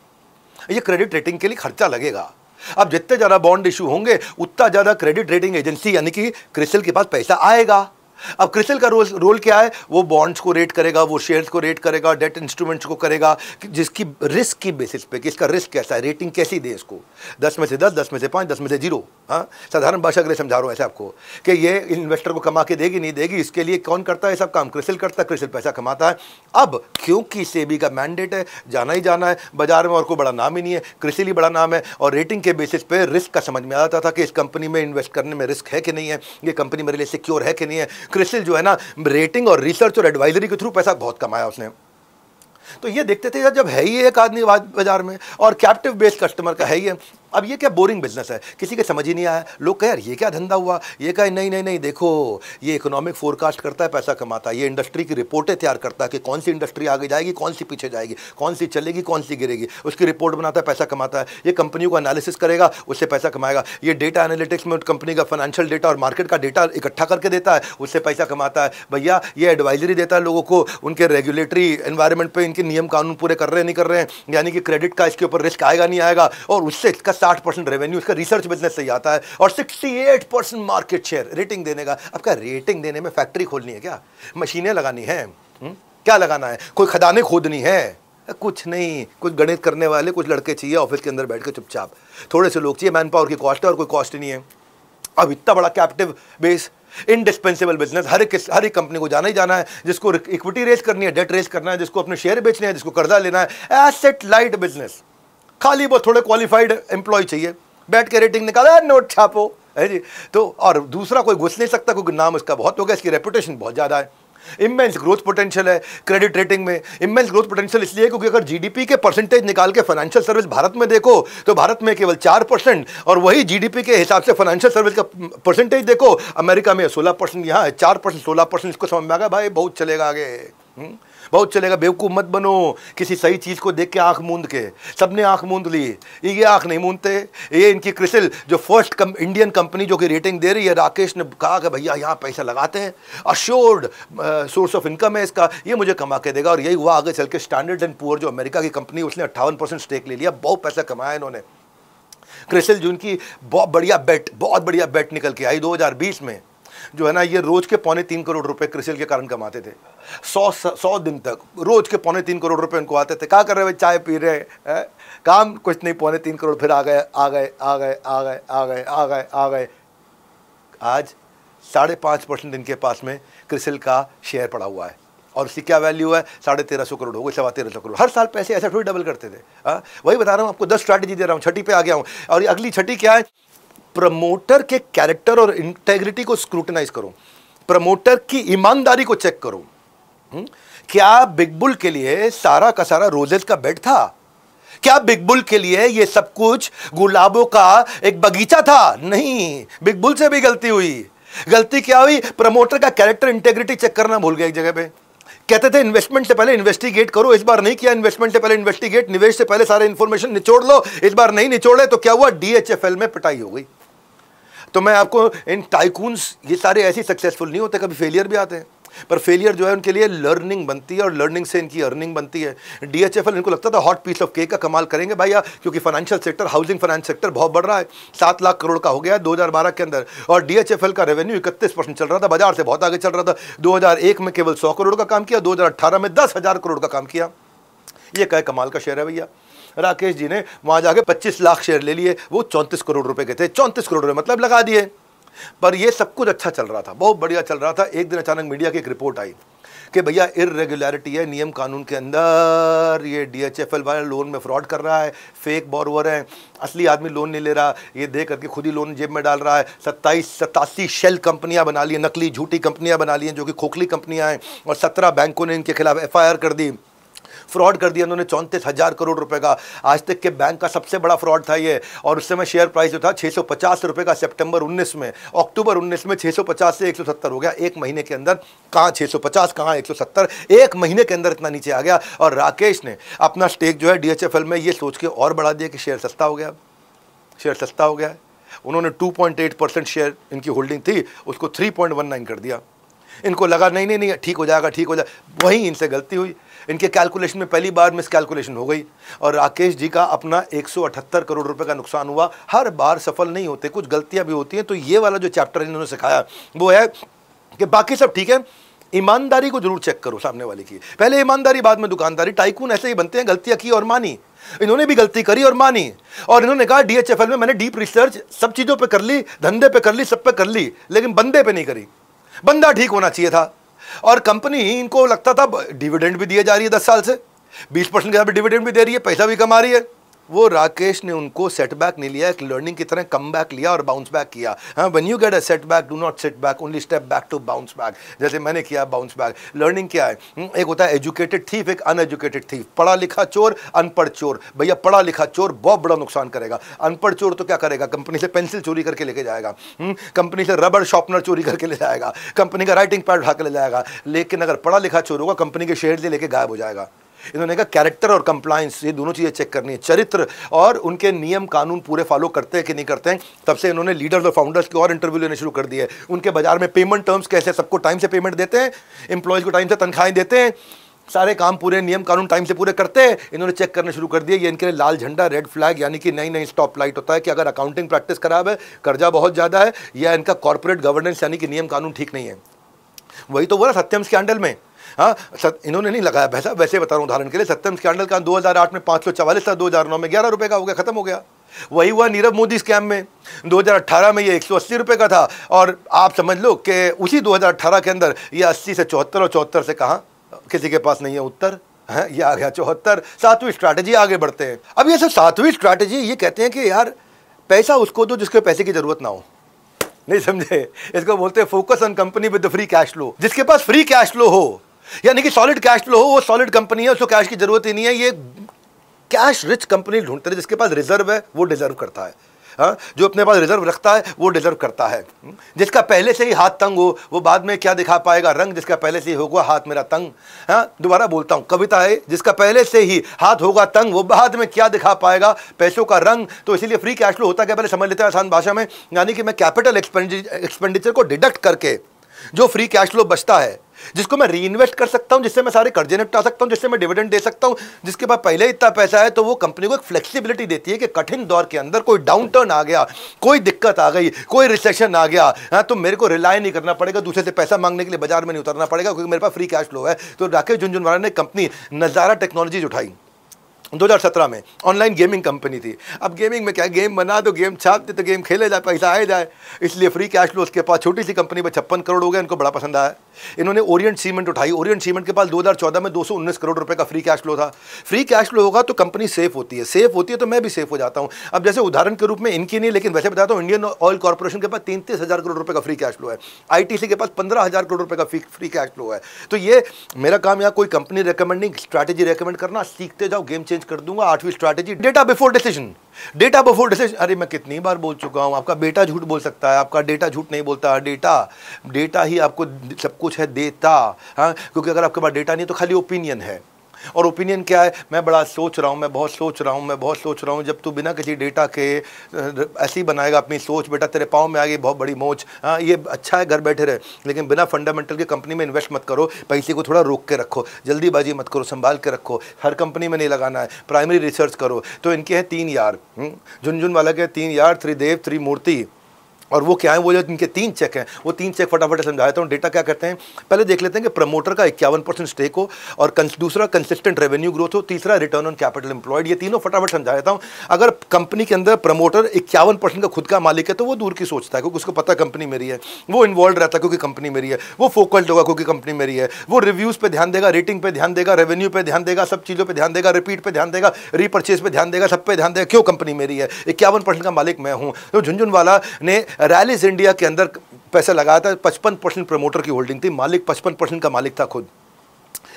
ये क्रेडिट रेटिंग के लिए खर्चा लगेगा अब जितने ज़्यादा बॉन्ड इशू होंगे उतना ज़्यादा क्रेडिट रेटिंग एजेंसी यानी कि क्रिसल के पास पैसा आएगा अब क्रिसल का रोल रोल क्या है वो बॉन्ड्स को रेट करेगा वो शेयर्स को रेट करेगा डेट इंस्ट्रूमेंट्स को करेगा जिसकी रिस्क की बेसिस पे कि इसका रिस्क कैसा है रेटिंग कैसी दे इसको दस में से दस दस में से पाँच दस में से जीरो हाँ साधारण भाषा के लिए समझा रहा हूँ ऐसे आपको कि ये इन्वेस्टर को कमा के देगी नहीं देगी इसके लिए कौन करता है सब काम क्रिसिल करता है क्रिसल पैसा कमाता है अब क्योंकि सेबी का मैंडेट है जाना ही जाना है बाजार में और कोई बड़ा नाम ही नहीं है क्रिसल ही बड़ा नाम है और रेटिंग के बेसिस पे रिस्क का समझ में आता था कि इस कंपनी में इन्वेस्ट करने में रिस्क है कि नहीं है ये कंपनी मेरे लिए सिक्योर है कि नहीं है क्रिस्टल जो है ना रेटिंग और रिसर्च और एडवाइजरी के थ्रू पैसा बहुत कमाया उसने तो ये देखते थे यार जब है ही एक आदमी बाजार में और कैप्टिव बेस्ड कस्टमर का है ही है अब ये क्या बोरिंग बिजनेस है किसी के समझ ही नहीं आया लोग कह यार ये क्या धंधा हुआ ये कहे नहीं नहीं नहीं देखो ये इकोनॉमिक फोरकास्ट करता है पैसा कमाता है ये इंडस्ट्री की रिपोर्टें तैयार करता है कि कौन सी इंडस्ट्री आगे जाएगी कौन सी पीछे जाएगी कौन सी चलेगी कौन सी गिरेगी उसकी रिपोर्ट बनाता है पैसा कमाता है ये कंपनियों का एनालिसिस करेगा उससे पैसा कमाएगा ये डेटा एनालिटिक्स में कंपनी का फाइनेंशियल डेटा और मार्केट का डेटा इकट्ठा करके देता है उससे पैसा कमाता है भैया ये एडवाइजरी देता है लोगों को उनके रेगुलेटरी एन्वायरमेंट पर इनके नियम कानून पूरे कर रहे नहीं कर रहे हैं यानी कि क्रेडिट का इसके ऊपर रिस्क आएगा नहीं आएगा और उससे इसका साठ परसेंट रेवेन्यू इसका रिसर्च बिजनेस से ही आता है और sixty eight percent market share rating देने का आपका रेटिंग देने में फैक्ट्री खोलनी है क्या मशीनें लगानी है हम्म? क्या लगाना है कोई खदाने खोदनी है कुछ नहीं कुछ गणित करने वाले कुछ लड़के चाहिए ऑफिस के अंदर बैठ के चुपचाप थोड़े से लोग चाहिए मैन पावर की कॉस्ट है और कोई कॉस्ट नहीं है अब इतना बड़ा कैप्टिव बेस इंडिस्पेंसेबल बिजनेस हर एक हर एक कंपनी को जाना ही जाना है जिसको इक्विटी रेस करनी है डेट रेस करना है जिसको अपने शेयर बेचने हैं जिसको कर्जा लेना है एसेट लाइट बिजनेस खाली वो थोड़े क्वालिफाइड एम्प्लॉय चाहिए बैठ के रेटिंग निकाला नोट छापो है जी तो और दूसरा कोई घुस नहीं सकता क्योंकि नाम इसका बहुत हो गया इसकी रेपुटेशन बहुत ज़्यादा है इमेंस ग्रोथ पोटेंशियल है क्रेडिट रेटिंग में इमेंस ग्रोथ पोटेंशियल इसलिए क्योंकि अगर जीडीपी के परसेंटेज निकाल के फाइनेंशियल सर्विस भारत में देखो तो भारत में केवल चार परसेंट और वही जीडीपी के हिसाब से फाइनेंशियल सर्विस का परसेंटेज देखो अमेरिका में सोलह परसेंट यहाँ है चार परसेंट सोलह परसेंट इसको समझ में आ गया भाई बहुत चलेगा आगे हम्म? बहुत चलेगा बेवकूफ़ मत बनो किसी सही चीज़ को देख के आँख मूंद के सब ने आँख मूंद ली ये आँख नहीं मूंदते ये इनकी क्रिसिल जो फर्स्ट कम, इंडियन कंपनी जो कि रेटिंग दे रही है राकेश ने कहा कि भैया यहाँ पैसा लगाते हैं अश्योर्ड सोर्स ऑफ इनकम है इसका ये मुझे कमा के देगा और यही हुआ आगे चल के स्टैंडर्ड एंड पुअर जो अमेरिका की कंपनी उसने अट्ठावन स्टेक ले लिया बहुत पैसा कमाया इन्होंने क्रिसिल जो इनकी बहुत बढ़िया बेट बहुत बढ़िया बेट निकल के आई दो में जो है ना ये रोज के पौने तीन करोड़ रुपए क्रिसल के कारण कमाते थे सौ सौ दिन तक रोज के पौने तीन करोड़ रुपए उनको आते थे क्या कर रहे भाई चाय पी रहे हैं काम कुछ नहीं पौने तीन करोड़ फिर आ गए आ गए आ गए आ गए आ गए आ गए आ गए आज साढ़े पाँच परसेंट इनके पास में क्रिसिल का शेयर पड़ा हुआ है और उसकी क्या वैल्यू है साढ़े तेरह सौ करोड़ हो गई सवा तेरह सौ करोड़ हर साल पैसे ऐसे थोड़ी डबल करते थे आ? हाँ? वही बता रहा हूँ आपको दस स्ट्रैटेजी दे रहा हूँ छठी पे आ गया हूँ और अगली छठी क्या है प्रमोटर के कैरेक्टर और इंटेग्रिटी को स्क्रूटनाइज करो प्रमोटर की ईमानदारी को चेक करो हम्म? क्या बिग बुल के लिए सारा का सारा रोजेज का बेड था क्या बिग बुल के लिए ये सब कुछ गुलाबों का एक बगीचा था नहीं बिग बुल से भी गलती हुई गलती क्या हुई प्रमोटर का कैरेक्टर इंटेग्रिटी चेक करना भूल गया एक जगह पे कहते थे इन्वेस्टमेंट से पहले इन्वेस्टिगेट करो इस बार नहीं किया इन्वेस्टमेंट से पहले इन्वेस्टिगेट निवेश से पहले सारे इन्फॉर्मेशन निचोड़ लो इस बार नहीं निचोड़े तो क्या हुआ डीएचएफएल में पिटाई हो गई तो मैं आपको इन टाइकून्स ये सारे ऐसे सक्सेसफुल नहीं होते कभी फेलियर भी आते हैं पर फेलियर जो है उनके लिए लर्निंग बनती है और लर्निंग से इनकी अर्निंग बनती है डीएचएफएल इनको लगता था हॉट पीस ऑफ केक का कमाल करेंगे भाई यार क्योंकि financial sector housing finance sector बहुत बढ़ रहा है सात लाख करोड़ का हो गया है दो के अंदर और डीएचएफएल का रेवेन्यू इकतीस परसेंट चल रहा था बाजार से बहुत आगे चल रहा था दो में केवल सौ करोड़ का काम किया दो में दस करोड़ का काम किया ये कह कमाल का शेयर है भैया राकेश जी ने वहाँ जाके 25 लाख शेयर ले लिए वो 34 करोड़ रुपए के थे 34 करोड़ रुपए मतलब लगा दिए पर ये सब कुछ अच्छा चल रहा था बहुत बढ़िया चल रहा था एक दिन अचानक मीडिया की एक रिपोर्ट आई कि भैया इरेगुलरिटी है नियम कानून के अंदर ये डी एच एफ एल वाला लोन में फ्रॉड कर रहा है फेक बॉरवर है असली आदमी लोन नहीं ले रहा ये दे करके खुद ही लोन जेब में डाल रहा है सत्ताईस सतासी शेल कंपनियां बना ली नकली झूठी कंपनियां बना ली हैं जो कि खोखली कंपनियां हैं और सत्रह बैंकों ने इनके खिलाफ एफ आई आर कर दी फ्रॉड कर दिया इन्होंने चौंतीस हज़ार करोड़ रुपए का आज तक के बैंक का सबसे बड़ा फ्रॉड था ये और उस समय शेयर प्राइस जो था छः सौ पचास रुपये का सेप्टेम्बर उन्नीस में अक्टूबर उन्नीस में छः सौ पचास से एक सौ सत्तर हो गया एक महीने के अंदर कहाँ छः सौ पचास कहाँ एक सौ सत्तर एक महीने के अंदर इतना नीचे आ गया और राकेश ने अपना स्टेक जो है डी एच एफ एल में ये सोच के और बढ़ा दिया कि शेयर सस्ता हो गया शेयर सस्ता हो गया उन्होंने 2.8 परसेंट शेयर इनकी होल्डिंग थी उसको 3.19 कर दिया इनको लगा नहीं नहीं नहीं ठीक हो जाएगा ठीक हो जाएगा वहीं इनसे गलती हुई इनके कैलकुलेशन में पहली बार मिस कैलकुलेशन हो गई और राकेश जी का अपना 178 करोड़ रुपए का नुकसान हुआ हर बार सफल नहीं होते कुछ गलतियां भी होती हैं तो ये वाला जो चैप्टर इन्होंने सिखाया वो है कि बाकी सब ठीक है ईमानदारी को जरूर चेक करो सामने वाले की पहले ईमानदारी बाद में दुकानदारी टाइकून ऐसे ही बनते हैं गलतियां की और मानी इन्होंने भी गलती करी और मानी और इन्होंने कहा डीएचएफएल में मैंने डीप रिसर्च सब चीज़ों पे कर ली धंधे पे कर ली सब पे कर ली लेकिन बंदे पे नहीं करी बंदा ठीक होना चाहिए था और कंपनी इनको लगता था डिविडेंड भी दिए जा रही है दस साल से बीस परसेंट के साथ डिविडेंड भी दे रही है पैसा भी कमा रही है वो राकेश ने उनको सेटबैक नहीं लिया एक लर्निंग की तरह कम बैक लिया और बाउंस बैक किया हाँ when you get a setback do not set back only step back to bounce back जैसे मैंने किया बाउंस बैक लर्निंग क्या है हम्म, एक होता है एजुकेटेड थीफ एक अनएजुकेटेड थीफ पढ़ा लिखा चोर अनपढ़ चोर भैया पढ़ा लिखा चोर बहुत बड़ा नुकसान करेगा अनपढ़ चोर तो क्या करेगा कंपनी से पेंसिल चोरी करके लेके जाएगा कंपनी हम्म, से रबर शॉपनर चोरी करके ले जाएगा कंपनी का राइटिंग पैड उठा के ले जाएगा लेकिन अगर पढ़ा लिखा चोर होगा कंपनी के शेयर लेके गायब हो जाएगा इन्होंने कहा कैरेक्टर और कंप्लाइंस ये दोनों चीज़ें चेक करनी है चरित्र और उनके नियम कानून पूरे फॉलो करते हैं कि नहीं करते हैं तब से इन्होंने लीडर्स और फाउंडर्स की और इंटरव्यू लेने शुरू कर दिए उनके बाजार में पेमेंट टर्म्स कैसे सबको टाइम से पेमेंट देते हैं एम्प्लॉयज़ को टाइम से तनख्वाहें देते हैं सारे काम पूरे नियम कानून टाइम से पूरे करते हैं इन्होंने चेक करने शुरू कर दिए ये इनके लिए लाल झंडा रेड फ्लैग यानी कि नई नई स्टॉप लाइट होता है कि अगर अकाउंटिंग प्रैक्टिस खराब है कर्जा बहुत ज़्यादा है या इनका कॉरपोरेट गवर्नेंस यानी कि नियम कानून ठीक नहीं है वही तो बोला सत्यम स्कैंडल में हाँ सत, इन्होंने नहीं लगाया पैसा वैसे बता रहा हूँ उदाहरण के लिए सत्यम स्कैंडल का दो हज़ार आठ में पाँच सौ चवालीस था दो हज़ार नौ में ग्यारह रुपये का हो गया ख़त्म हो गया वही हुआ नीरव मोदी स्कैम में 2018 में ये 180 रुपए का था और आप समझ लो कि उसी 2018 के अंदर ये 80 से चौहत्तर और चौहत्तर से कहाँ किसी के पास नहीं है उत्तर है ये आ गया चौहत्तर सातवीं स्ट्रैटेजी आगे बढ़ते हैं अब ये सब सातवीं स्ट्रैटेजी ये कहते हैं कि यार पैसा उसको दो जिसके पैसे की ज़रूरत ना हो नहीं समझे इसको बोलते हैं focus on company with free cash flow जिसके पास फ्री कैश फ्लो हो यानी कि सॉलिड कैश फ्लो हो वो सॉलिड कंपनी है उसको कैश की जरूरत ही नहीं है ये कैश रिच कंपनी ढूंढते जिसके पास रिजर्व है वो डिजर्व करता है हाँ जो अपने पास रिजर्व रखता है वो डिजर्व करता है हम्म, जिसका पहले से ही हाथ तंग हो वो बाद में क्या दिखा पाएगा रंग जिसका पहले से ही होगा हाथ मेरा तंग हाँ दोबारा बोलता हूँ कविता है जिसका पहले से ही हाथ होगा तंग वो बाद में क्या दिखा पाएगा पैसों का रंग तो इसीलिए फ्री कैश फ्लो होता क्या पहले समझ लेते हैं आसान भाषा में यानी कि मैं कैपिटल एक्सपेंडिचर को डिडक्ट करके जो फ्री कैश फ्लो बचता है जिसको मैं री इन्वेस्ट कर सकता हूँ जिससे मैं सारे कर्जे निपटा सकता हूँ जिससे मैं डिविडेंड दे सकता हूँ जिसके पास पहले इतना पैसा है तो वो कंपनी को एक फ्लेक्सीबिलिटी देती है कि कठिन दौर के अंदर कोई डाउन टर्न आ गया कोई दिक्कत आ गई कोई रिसेशन आ गया हाँ तो मेरे को रिलाय नहीं करना पड़ेगा दूसरे से पैसा मांगने के लिए बाजार में नहीं उतरना पड़ेगा क्योंकि मेरे पास फ्री कैश फ्लो है तो राकेश झुंझुनवाला ने कंपनी नज़ारा टेक्नोलॉजीज उठाई 2017 में ऑनलाइन गेमिंग कंपनी थी अब गेमिंग में क्या गेम बना दो गेम छाप दे तो गेम खेले जाए पैसा आए जाए इसलिए फ्री कैश लो उसके पास छोटी सी कंपनी पर छप्पन करोड़ हो गया इनको बड़ा पसंद आया इन्होंने ओरियंट सीमेंट उठाई ओरियंट सीमेंट के पास 2014 में दो करोड़ रुपए का फ्री कैश फ्लो था फ्री कैश लो होगा तो कंपनी सेफ होती है सेफ होती है तो मैं भी सेफ हो जाता हूँ अब जैसे उदाहरण के रूप में इनकी नहीं लेकिन वैसे बताता हूँ इंडियन ऑयल कॉर्पोरेशन के पास तैंतीस हज़ार करोड़ रुपये का फ्री कैश लो है आई के पास पंद्रह हज़ार करोड़ रुपये का फ्री कैश लो है तो ये मेरा काम यहाँ कोई कंपनी रिकमेंडिंग स्ट्रैटेजी रिकमेंड करना सीखते जाओ गेम चेंज चेंज कर दूंगा आठवीं strategy data before decision data before decision अरे मैं कितनी बार बोल चुका हूँ आपका बेटा झूठ बोल सकता है आपका डेटा झूठ नहीं बोलता डेटा डेटा ही आपको सब कुछ है देता हाँ क्योंकि अगर आपके पास डेटा नहीं तो खाली ओपिनियन है और ओपिनियन क्या है मैं बड़ा सोच रहा हूँ मैं बहुत सोच रहा हूँ मैं बहुत सोच रहा हूँ जब तू बिना किसी डेटा के ऐसे ही बनाएगा अपनी सोच बेटा तेरे पाँव में आ गई बहुत बड़ी मोच हाँ ये अच्छा है घर बैठे रहे लेकिन बिना फंडामेंटल के कंपनी में इन्वेस्ट मत करो पैसे को थोड़ा रोक के रखो जल्दीबाजी मत करो संभाल के रखो हर कंपनी में नहीं लगाना है प्राइमरी रिसर्च करो तो इनके हैं तीन यार हम्म, वाला के तीन यार त्रिदेव त्रिमूर्ति और वो क्या है वो जो इनके तीन चेक हैं वो तीन चेक फटाफट समझा देता हूँ डेटा क्या करते हैं पहले देख लेते हैं कि प्रमोटर का इक्यावन परसेंट स्टेक हो और दूसरा कंसिस्टेंट रेवेन्यू ग्रोथ हो तीसरा रिटर्न ऑन कैपिटल इंप्लॉयड ये तीनों फटाफट समझा देता हूँ अगर कंपनी के अंदर प्रमोटर इक्यावन परसेंट का खुद का मालिक है तो वो दूर की सोचता है क्योंकि उसको पता कंपनी मेरी है वो इन्वॉल्व रहता है क्योंकि कंपनी मेरी है वो फोकस्ड होगा क्योंकि कंपनी मेरी है वो रिव्यूज़ पर ध्यान देगा रेटिंग पर ध्यान देगा रेवेन्यू पर ध्यान देगा सब चीज़ों पर ध्यान देगा रिपीट पर ध्यान देगा रीपर्चेज पर ध्यान देगा सब पे ध्यान देगा क्यों कंपनी मेरी है इक्यावन परसेंट का मालिक मैं हूँ तो झुंझुनवाला ने रैलीज इंडिया के अंदर पैसा लगाया था पचपन परसेंट प्रमोटर की होल्डिंग थी मालिक पचपन परसेंट का मालिक था खुद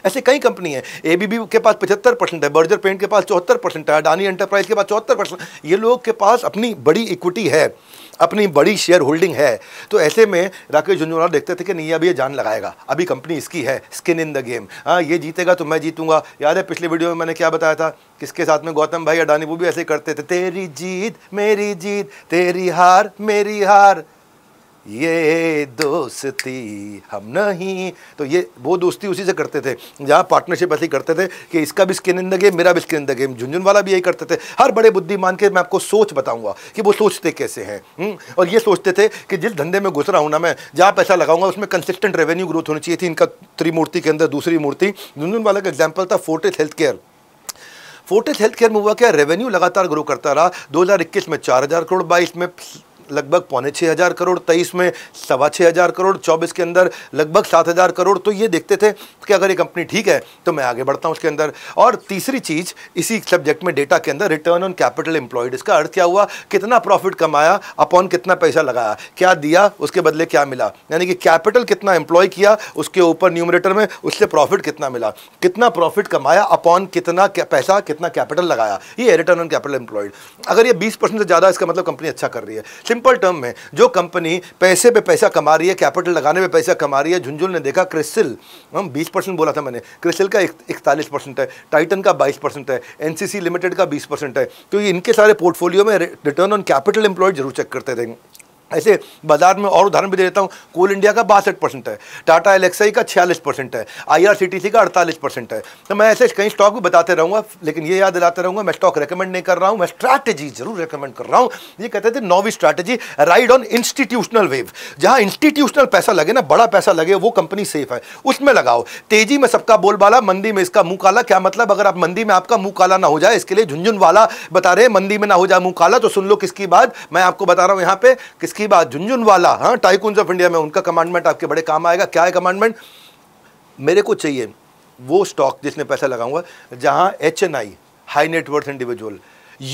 ऐसे कई कंपनी है एबीबी के पास पचहत्तर परसेंट है बर्जर पेंट के पास चौहत्तर परसेंट है अडानी एंटरप्राइज के पास चौहत्तर परसेंट ये लोग के पास अपनी बड़ी इक्विटी है अपनी बड़ी शेयर होल्डिंग है तो ऐसे में राकेश झुंझुनवाला देखते थे कि नहीं अभी ये जान लगाएगा अभी कंपनी इसकी है स्किन इन द गेम हाँ ये जीतेगा तो मैं जीतूंगा याद है पिछले वीडियो में मैंने क्या बताया था किसके साथ में गौतम भाई अडानी वो भी ऐसे करते थे तेरी जीत मेरी जीत तेरी हार मेरी हार ये दोस्ती हम नहीं तो ये वो दोस्ती उसी से करते थे जहाँ पार्टनरशिप ऐसे करते थे कि इसका भी स्किन इन द गेम मेरा भी skin in the game Jhunjhunwala भी यही करते थे हर बड़े बुद्धिमान के मैं आपको सोच बताऊंगा कि वो सोचते कैसे हैं हम्म? और ये सोचते थे कि जिस धंधे में घुस रहा हूँ ना मैं जहाँ पैसा लगाऊंगा उसमें कंसिस्टेंट रेवेन्यू ग्रोथ होनी चाहिए थी इनका त्रिमूर्ति के अंदर दूसरी मूर्ति झुंझुन वाला का एग्जाम्पल था Fortis health care Fortis health care में हुआ क्या रेवेन्यू लगातार ग्रो करता रहा 2021 में 4000 करोड़ बाईस में लगभग पौने छः हज़ार करोड़ तेईस में सवा छः हज़ार करोड़ चौबीस के अंदर लगभग सात हज़ार करोड़ तो ये देखते थे कि अगर ये कंपनी ठीक है तो मैं आगे बढ़ता हूँ उसके अंदर और तीसरी चीज़ इसी सब्जेक्ट में डेटा के अंदर रिटर्न ऑन कैपिटल एम्प्लॉयड इसका अर्थ क्या हुआ कितना प्रॉफिट कमाया अपॉन कितना पैसा लगाया क्या दिया उसके बदले क्या मिला यानी कि कैपिटल कितना एम्प्लॉय किया उसके ऊपर न्यूमरेटर में उससे प्रॉफिट कितना मिला कितना प्रॉफिट कमाया अपॉन कितना पैसा कितना कैपिटल लगाया ये रिटर्न ऑन कैपिटल एम्प्लॉयड अगर ये बीस परसेंट से ज़्यादा इसका मतलब कंपनी अच्छा कर रही है सिंपल टर्म में जो कंपनी पैसे पे पैसा कमा रही है कैपिटल लगाने पे पैसा कमा रही है झुंझुल ने देखा क्रिसिल हम बीस परसेंट बोला था मैंने क्रिसिल का इकतालीस परसेंट है टाइटन का बाईस परसेंट है एनसीसी लिमिटेड का बीस परसेंट है तो ये इनके सारे पोर्टफोलियो में रिटर्न ऑन कैपिटल एम्प्लॉयड जरूर चेक करते रहेंगे ऐसे बाजार में और उदाहरण भी दे देता हूँ कोल इंडिया का बासठ परसेंट है टाटा एलेक्साई का छियालीस परसेंट है आईआरसीटीसी का अड़तालीस परसेंट है तो मैं ऐसे कई स्टॉक भी बताते रहूँगा लेकिन ये याद दिलाते रहूँगा मैं स्टॉक रिकमेंड नहीं कर रहा हूँ मैं स्ट्रैटेजी जरूर रिकमेंड कर रहा हूँ ये कहते थे नोवी strategy ride on institutional wave जहाँ इंस्टीट्यूशनल पैसा लगे ना बड़ा पैसा लगे वो कंपनी सेफ है उसमें लगाओ तेजी में सबका बोलबाला मंदी में इसका मुँह काला क्या मतलब अगर आप मंदी में आपका मुँह काला ना हो जाए इसके लिए झुंझुनवाला बता रहे मंदी में ना हो जाए मुँह काला तो सुन लो किसकी बात मैं आपको बता रहा हूँ यहाँ पे किसकी की बात झुंझुनवाला हाँ टाइकून्स ऑफ इंडिया में उनका कमांडमेंट आपके बड़े काम आएगा क्या है कमांडमेंट मेरे को चाहिए वो स्टॉक जिसमें पैसा लगाऊंगा जहाँ H N I high net worth individual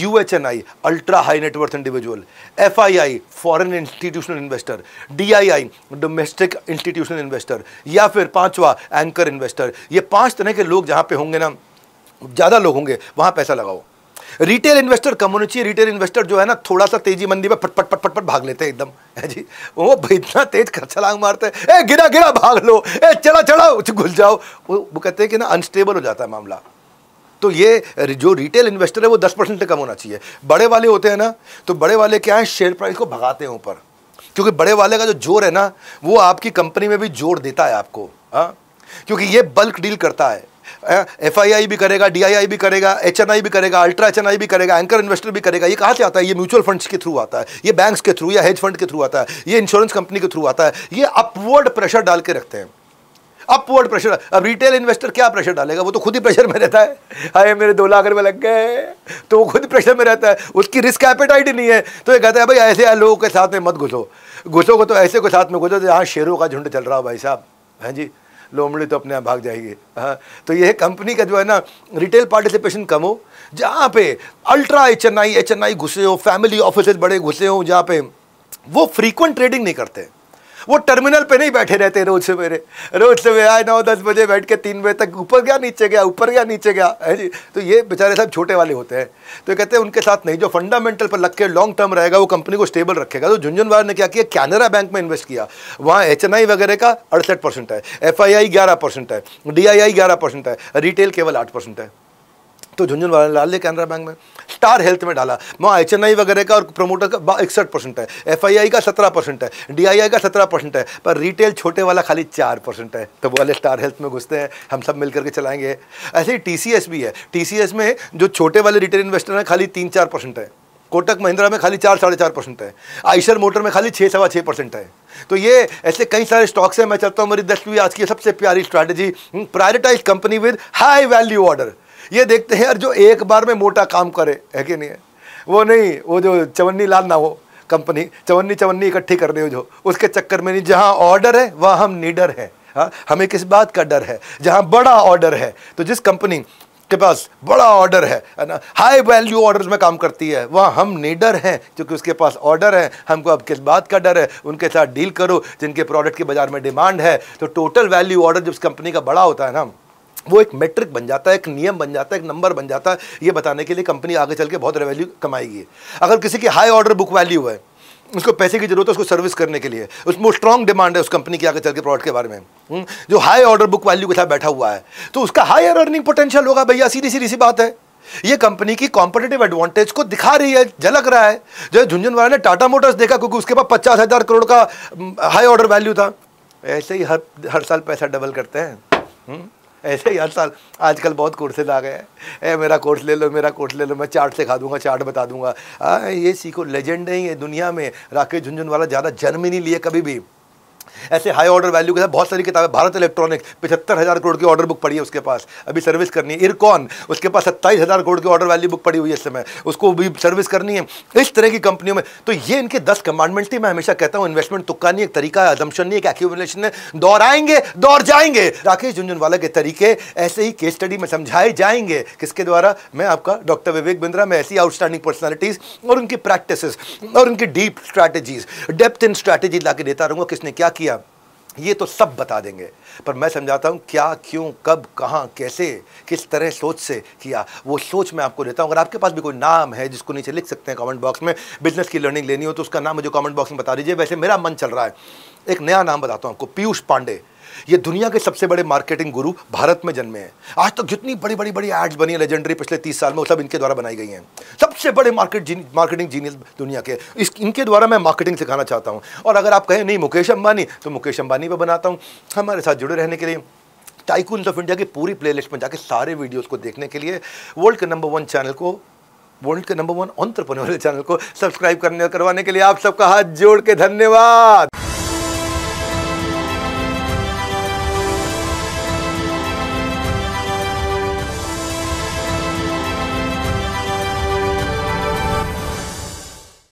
U H N I ultra high net worth individual F I I foreign institutional investor D I I domestic institutional investor या फिर पांचवा एंकर इन्वेस्टर ये पांच तरह के लोग जहाँ पे होंगे ना ज़्यादा लोग होंगे वहाँ पैसा लगाओ रिटेल इन्वेस्टर कम होने चाहिए रिटेल इन्वेस्टर जो है ना थोड़ा सा तेजी मंदी में फटपट फटफट फट, भाग लेते हैं एकदम है जी वो इतना तेज छलांग मारते हैं ए गिरा गिरा भाग लो ए चला चढ़ा घुस जाओ वो वो कहते हैं कि ना अनस्टेबल हो जाता है मामला तो ये जो रिटेल इन्वेस्टर है वो दस परसेंट कम होना चाहिए बड़े वाले होते हैं ना तो बड़े वाले क्या है शेयर प्राइस को भगाते हैं ऊपर क्योंकि बड़े वाले का जो जोर है ना वो आपकी कंपनी में भी जोर देता है आपको हाँ क्योंकि ये बल्क डील करता है एफआईआई eh, भी करेगा आई भी करेगा एचएनआई भी करेगा अल्ट्रा एचएनआई भी करेगा एंकर इन्वेस्टर भी करेगा ये कहाँ से आता है ये म्यूचुअल फंड्स के थ्रू आता है ये बैंक्स के थ्रू या हेज फंड के थ्रू आता है ये इंश्योरेंस कंपनी के थ्रू आता है ये अपवर्ड प्रेशर डाल के रखते हैं अपवर्ड प्रेशर अब रिटेल इन्वेस्टर क्या प्रेशर डालेगा वो तो खुद ही प्रेशर में रहता है अरे मेरे दो लाख रुपए लग गए तो वो खुद ही प्रेशर में रहता है उसकी रिस्क एपेटाइट ही नहीं है तो ये कहता है भाई ऐसे लोगों के साथ में मत घुसो घुसोगे तो ऐसे के साथ में घुसो जहाँ शेरों का झुंड चल रहा हो भाई साहब हैं हाँ जी लोमड़ी तो अपने आप भाग जाएगी हाँ तो यह कंपनी का जो है ना रिटेल पार्टिसिपेशन कम हो जहाँ पे ultra H N I H N I घुसे हो फैमिली ऑफिस बड़े घुसे हो जहाँ पे वो फ्रीक्वेंट ट्रेडिंग नहीं करते वो टर्मिनल पे नहीं बैठे रहते रोज सवेरे रोज सवेरे आए नौ दस बजे बैठ के तीन बजे तक ऊपर गया नीचे गया ऊपर गया नीचे गया है जी तो ये बेचारे साहब छोटे वाले होते हैं तो कहते हैं उनके साथ नहीं जो फंडामेंटल पर लग के लॉन्ग टर्म रहेगा वो कंपनी को स्टेबल रखेगा तो झुंझुनवार ने क्या किया कैनरा बैंक में इन्वेस्ट किया वहाँ एच वगैरह का अड़सठ है एफ आई है डी आई है रिटेल केवल आठ है तो झुंझुनवाला ने कैनरा बैंक में स्टार हेल्थ में डाला वहाँ एच एन आई वगैरह का और प्रोमोटर का इकसठ परसेंट है एफ आई आई का सत्रह परसेंट है डी आई आई का सत्रह परसेंट है पर रिटेल छोटे वाला खाली चार परसेंट है तो वाले स्टार हेल्थ में घुसते हैं हम सब मिल करके चलाएंगे ऐसे ही टी सी एस भी है टी सी एस में जो छोटे वाले रिटेल इन्वेस्टर हैं खाली तीन चार परसेंट है कोटक महिंद्रा में खाली चार साढ़े चार परसेंट है आइशर मोटर में खाली छः सवा छः परसेंट है तो ये ऐसे कई सारे स्टॉक्स हैं मैं चलता हूँ मेरी दसवीं आज की सबसे प्यारी strategy prioritise company with high value order ये देखते हैं यार जो एक बार में मोटा काम करे है कि नहीं है वो नहीं वो जो चवन्नी लाल ना हो कंपनी चवन्नी चवन्नी इकट्ठी कर रहे हो जो उसके चक्कर में नहीं जहाँ ऑर्डर है वहाँ हम नीडर हैं हाँ, हमें किस बात का डर है जहाँ बड़ा ऑर्डर है तो जिस कंपनी के पास बड़ा ऑर्डर है ना हाई वैल्यू ऑर्डर में काम करती है वहाँ हम नीडर हैं क्योंकि उसके पास ऑर्डर है हमको अब किस बात का डर है उनके साथ डील करो जिनके प्रोडक्ट के बाज़ार में डिमांड है तो टोटल वैल्यू ऑर्डर जब उस कंपनी का बड़ा होता है ना वो एक मेट्रिक बन जाता है एक नियम बन जाता है एक नंबर बन जाता है ये बताने के लिए कंपनी आगे चल के बहुत रेवेल्यू कमाएगी अगर किसी की हाई ऑर्डर बुक वैल्यू है उसको पैसे की जरूरत है उसको सर्विस करने के लिए उसमें स्ट्रांग डिमांड है उस कंपनी के आगे चल के प्रोडक्ट के बारे में हम्म, जो हाई ऑर्डर बुक वैल्यू के साथ बैठा हुआ है तो उसका हायर अर्निंग पोटेंशियल होगा भैया सीधी सीधी सी बात है ये कंपनी की कॉम्पिटेटिव एडवांटेज को दिखा रही है झलक रहा है जो झुंझुनवाला ने टाटा मोटर्स देखा क्योंकि उसके पास पचास हज़ार करोड़ का हाई ऑर्डर वैल्यू था ऐसे ही हर हर साल पैसा डबल करते हैं हम्म। ऐसे ही हर साल आजकल बहुत कोर्सेज आ गए हैं ए मेरा कोर्स ले लो मेरा कोर्स ले लो मैं चार्ट सिखा दूंगा चार्ट बता दूंगा आ, ये सीखो लेजेंड नहीं है दुनिया में राकेश झुंझुनवाला ज़्यादा जन्म ही नहीं लिए कभी भी ऐसे हाई ऑर्डर वैल्यू के साथ बहुत सारी किताबें भारत इलेक्ट्रॉनिक्स पचहत्तर हज़ार करोड़ की ऑर्डर बुक पड़ी है उसके पास अभी सर्विस करनी है इरकॉन उसके पास सत्ताईस हज़ार करोड़ की ऑर्डर वैल्यू बुक पड़ी हुई है इस समय उसको भी सर्विस करनी है इस तरह की कंपनियों में तो ये इनके दस कमांडमेंट थी मैं हमेशा कहता हूँ इन्वेस्टमेंट तुक्का नहीं एक तरीका है अदमशन नहीं एक एक्यूमुलेशन है दौर आएंगे दौर जाएंगे राकेश झुंझुनवाला के तरीके ऐसे ही केस स्टडी में समझाए जाएंगे किसके द्वारा मैं आपका डॉक्टर विवेक बिंद्रा मैं ऐसी आउटस्टैंडिंग पर्सनैलिटीज़ और उनकी प्रैक्टिस और उनकी deep strategies depth in strategy ला देता रहूँगा किसने क्या किया ये तो सब बता देंगे पर मैं समझाता हूँ क्या क्यों कब कहाँ कैसे किस तरह सोच से किया वो सोच मैं आपको देता हूँ अगर आपके पास भी कोई नाम है जिसको नीचे लिख सकते हैं कमेंट बॉक्स में बिजनेस की लर्निंग लेनी हो तो उसका नाम मुझे कमेंट बॉक्स में बता दीजिए वैसे मेरा मन चल रहा है एक नया नाम बताता हूँ आपको पीयूष पांडे ये दुनिया के सबसे बड़े मार्केटिंग गुरु भारत में जन्मे हैं आज तक तो जितनी बड़ी बड़ी बड़ी एड्स बनी है लेजेंडरी पिछले तीस साल में वो सब इनके द्वारा बनाई गई हैं सबसे बड़े मार्केट जीन, मार्केटिंग जीनियस दुनिया के इस इनके द्वारा मैं मार्केटिंग सिखाना चाहता हूँ और अगर आप कहें नहीं मुकेश अंबानी तो मुकेश अंबानी पर बनाता हूँ हमारे साथ जुड़े रहने के लिए टाइकून्स ऑफ इंडिया की पूरी प्लेलिस्ट में जाके सारे वीडियोज को देखने के लिए वर्ल्ड के नंबर वन चैनल को वर्ल्ड के नंबर वन ऑन्टरप्रनोरियल चैनल को सब्सक्राइब करने करवाने के लिए आप सबका हाथ जोड़ के धन्यवाद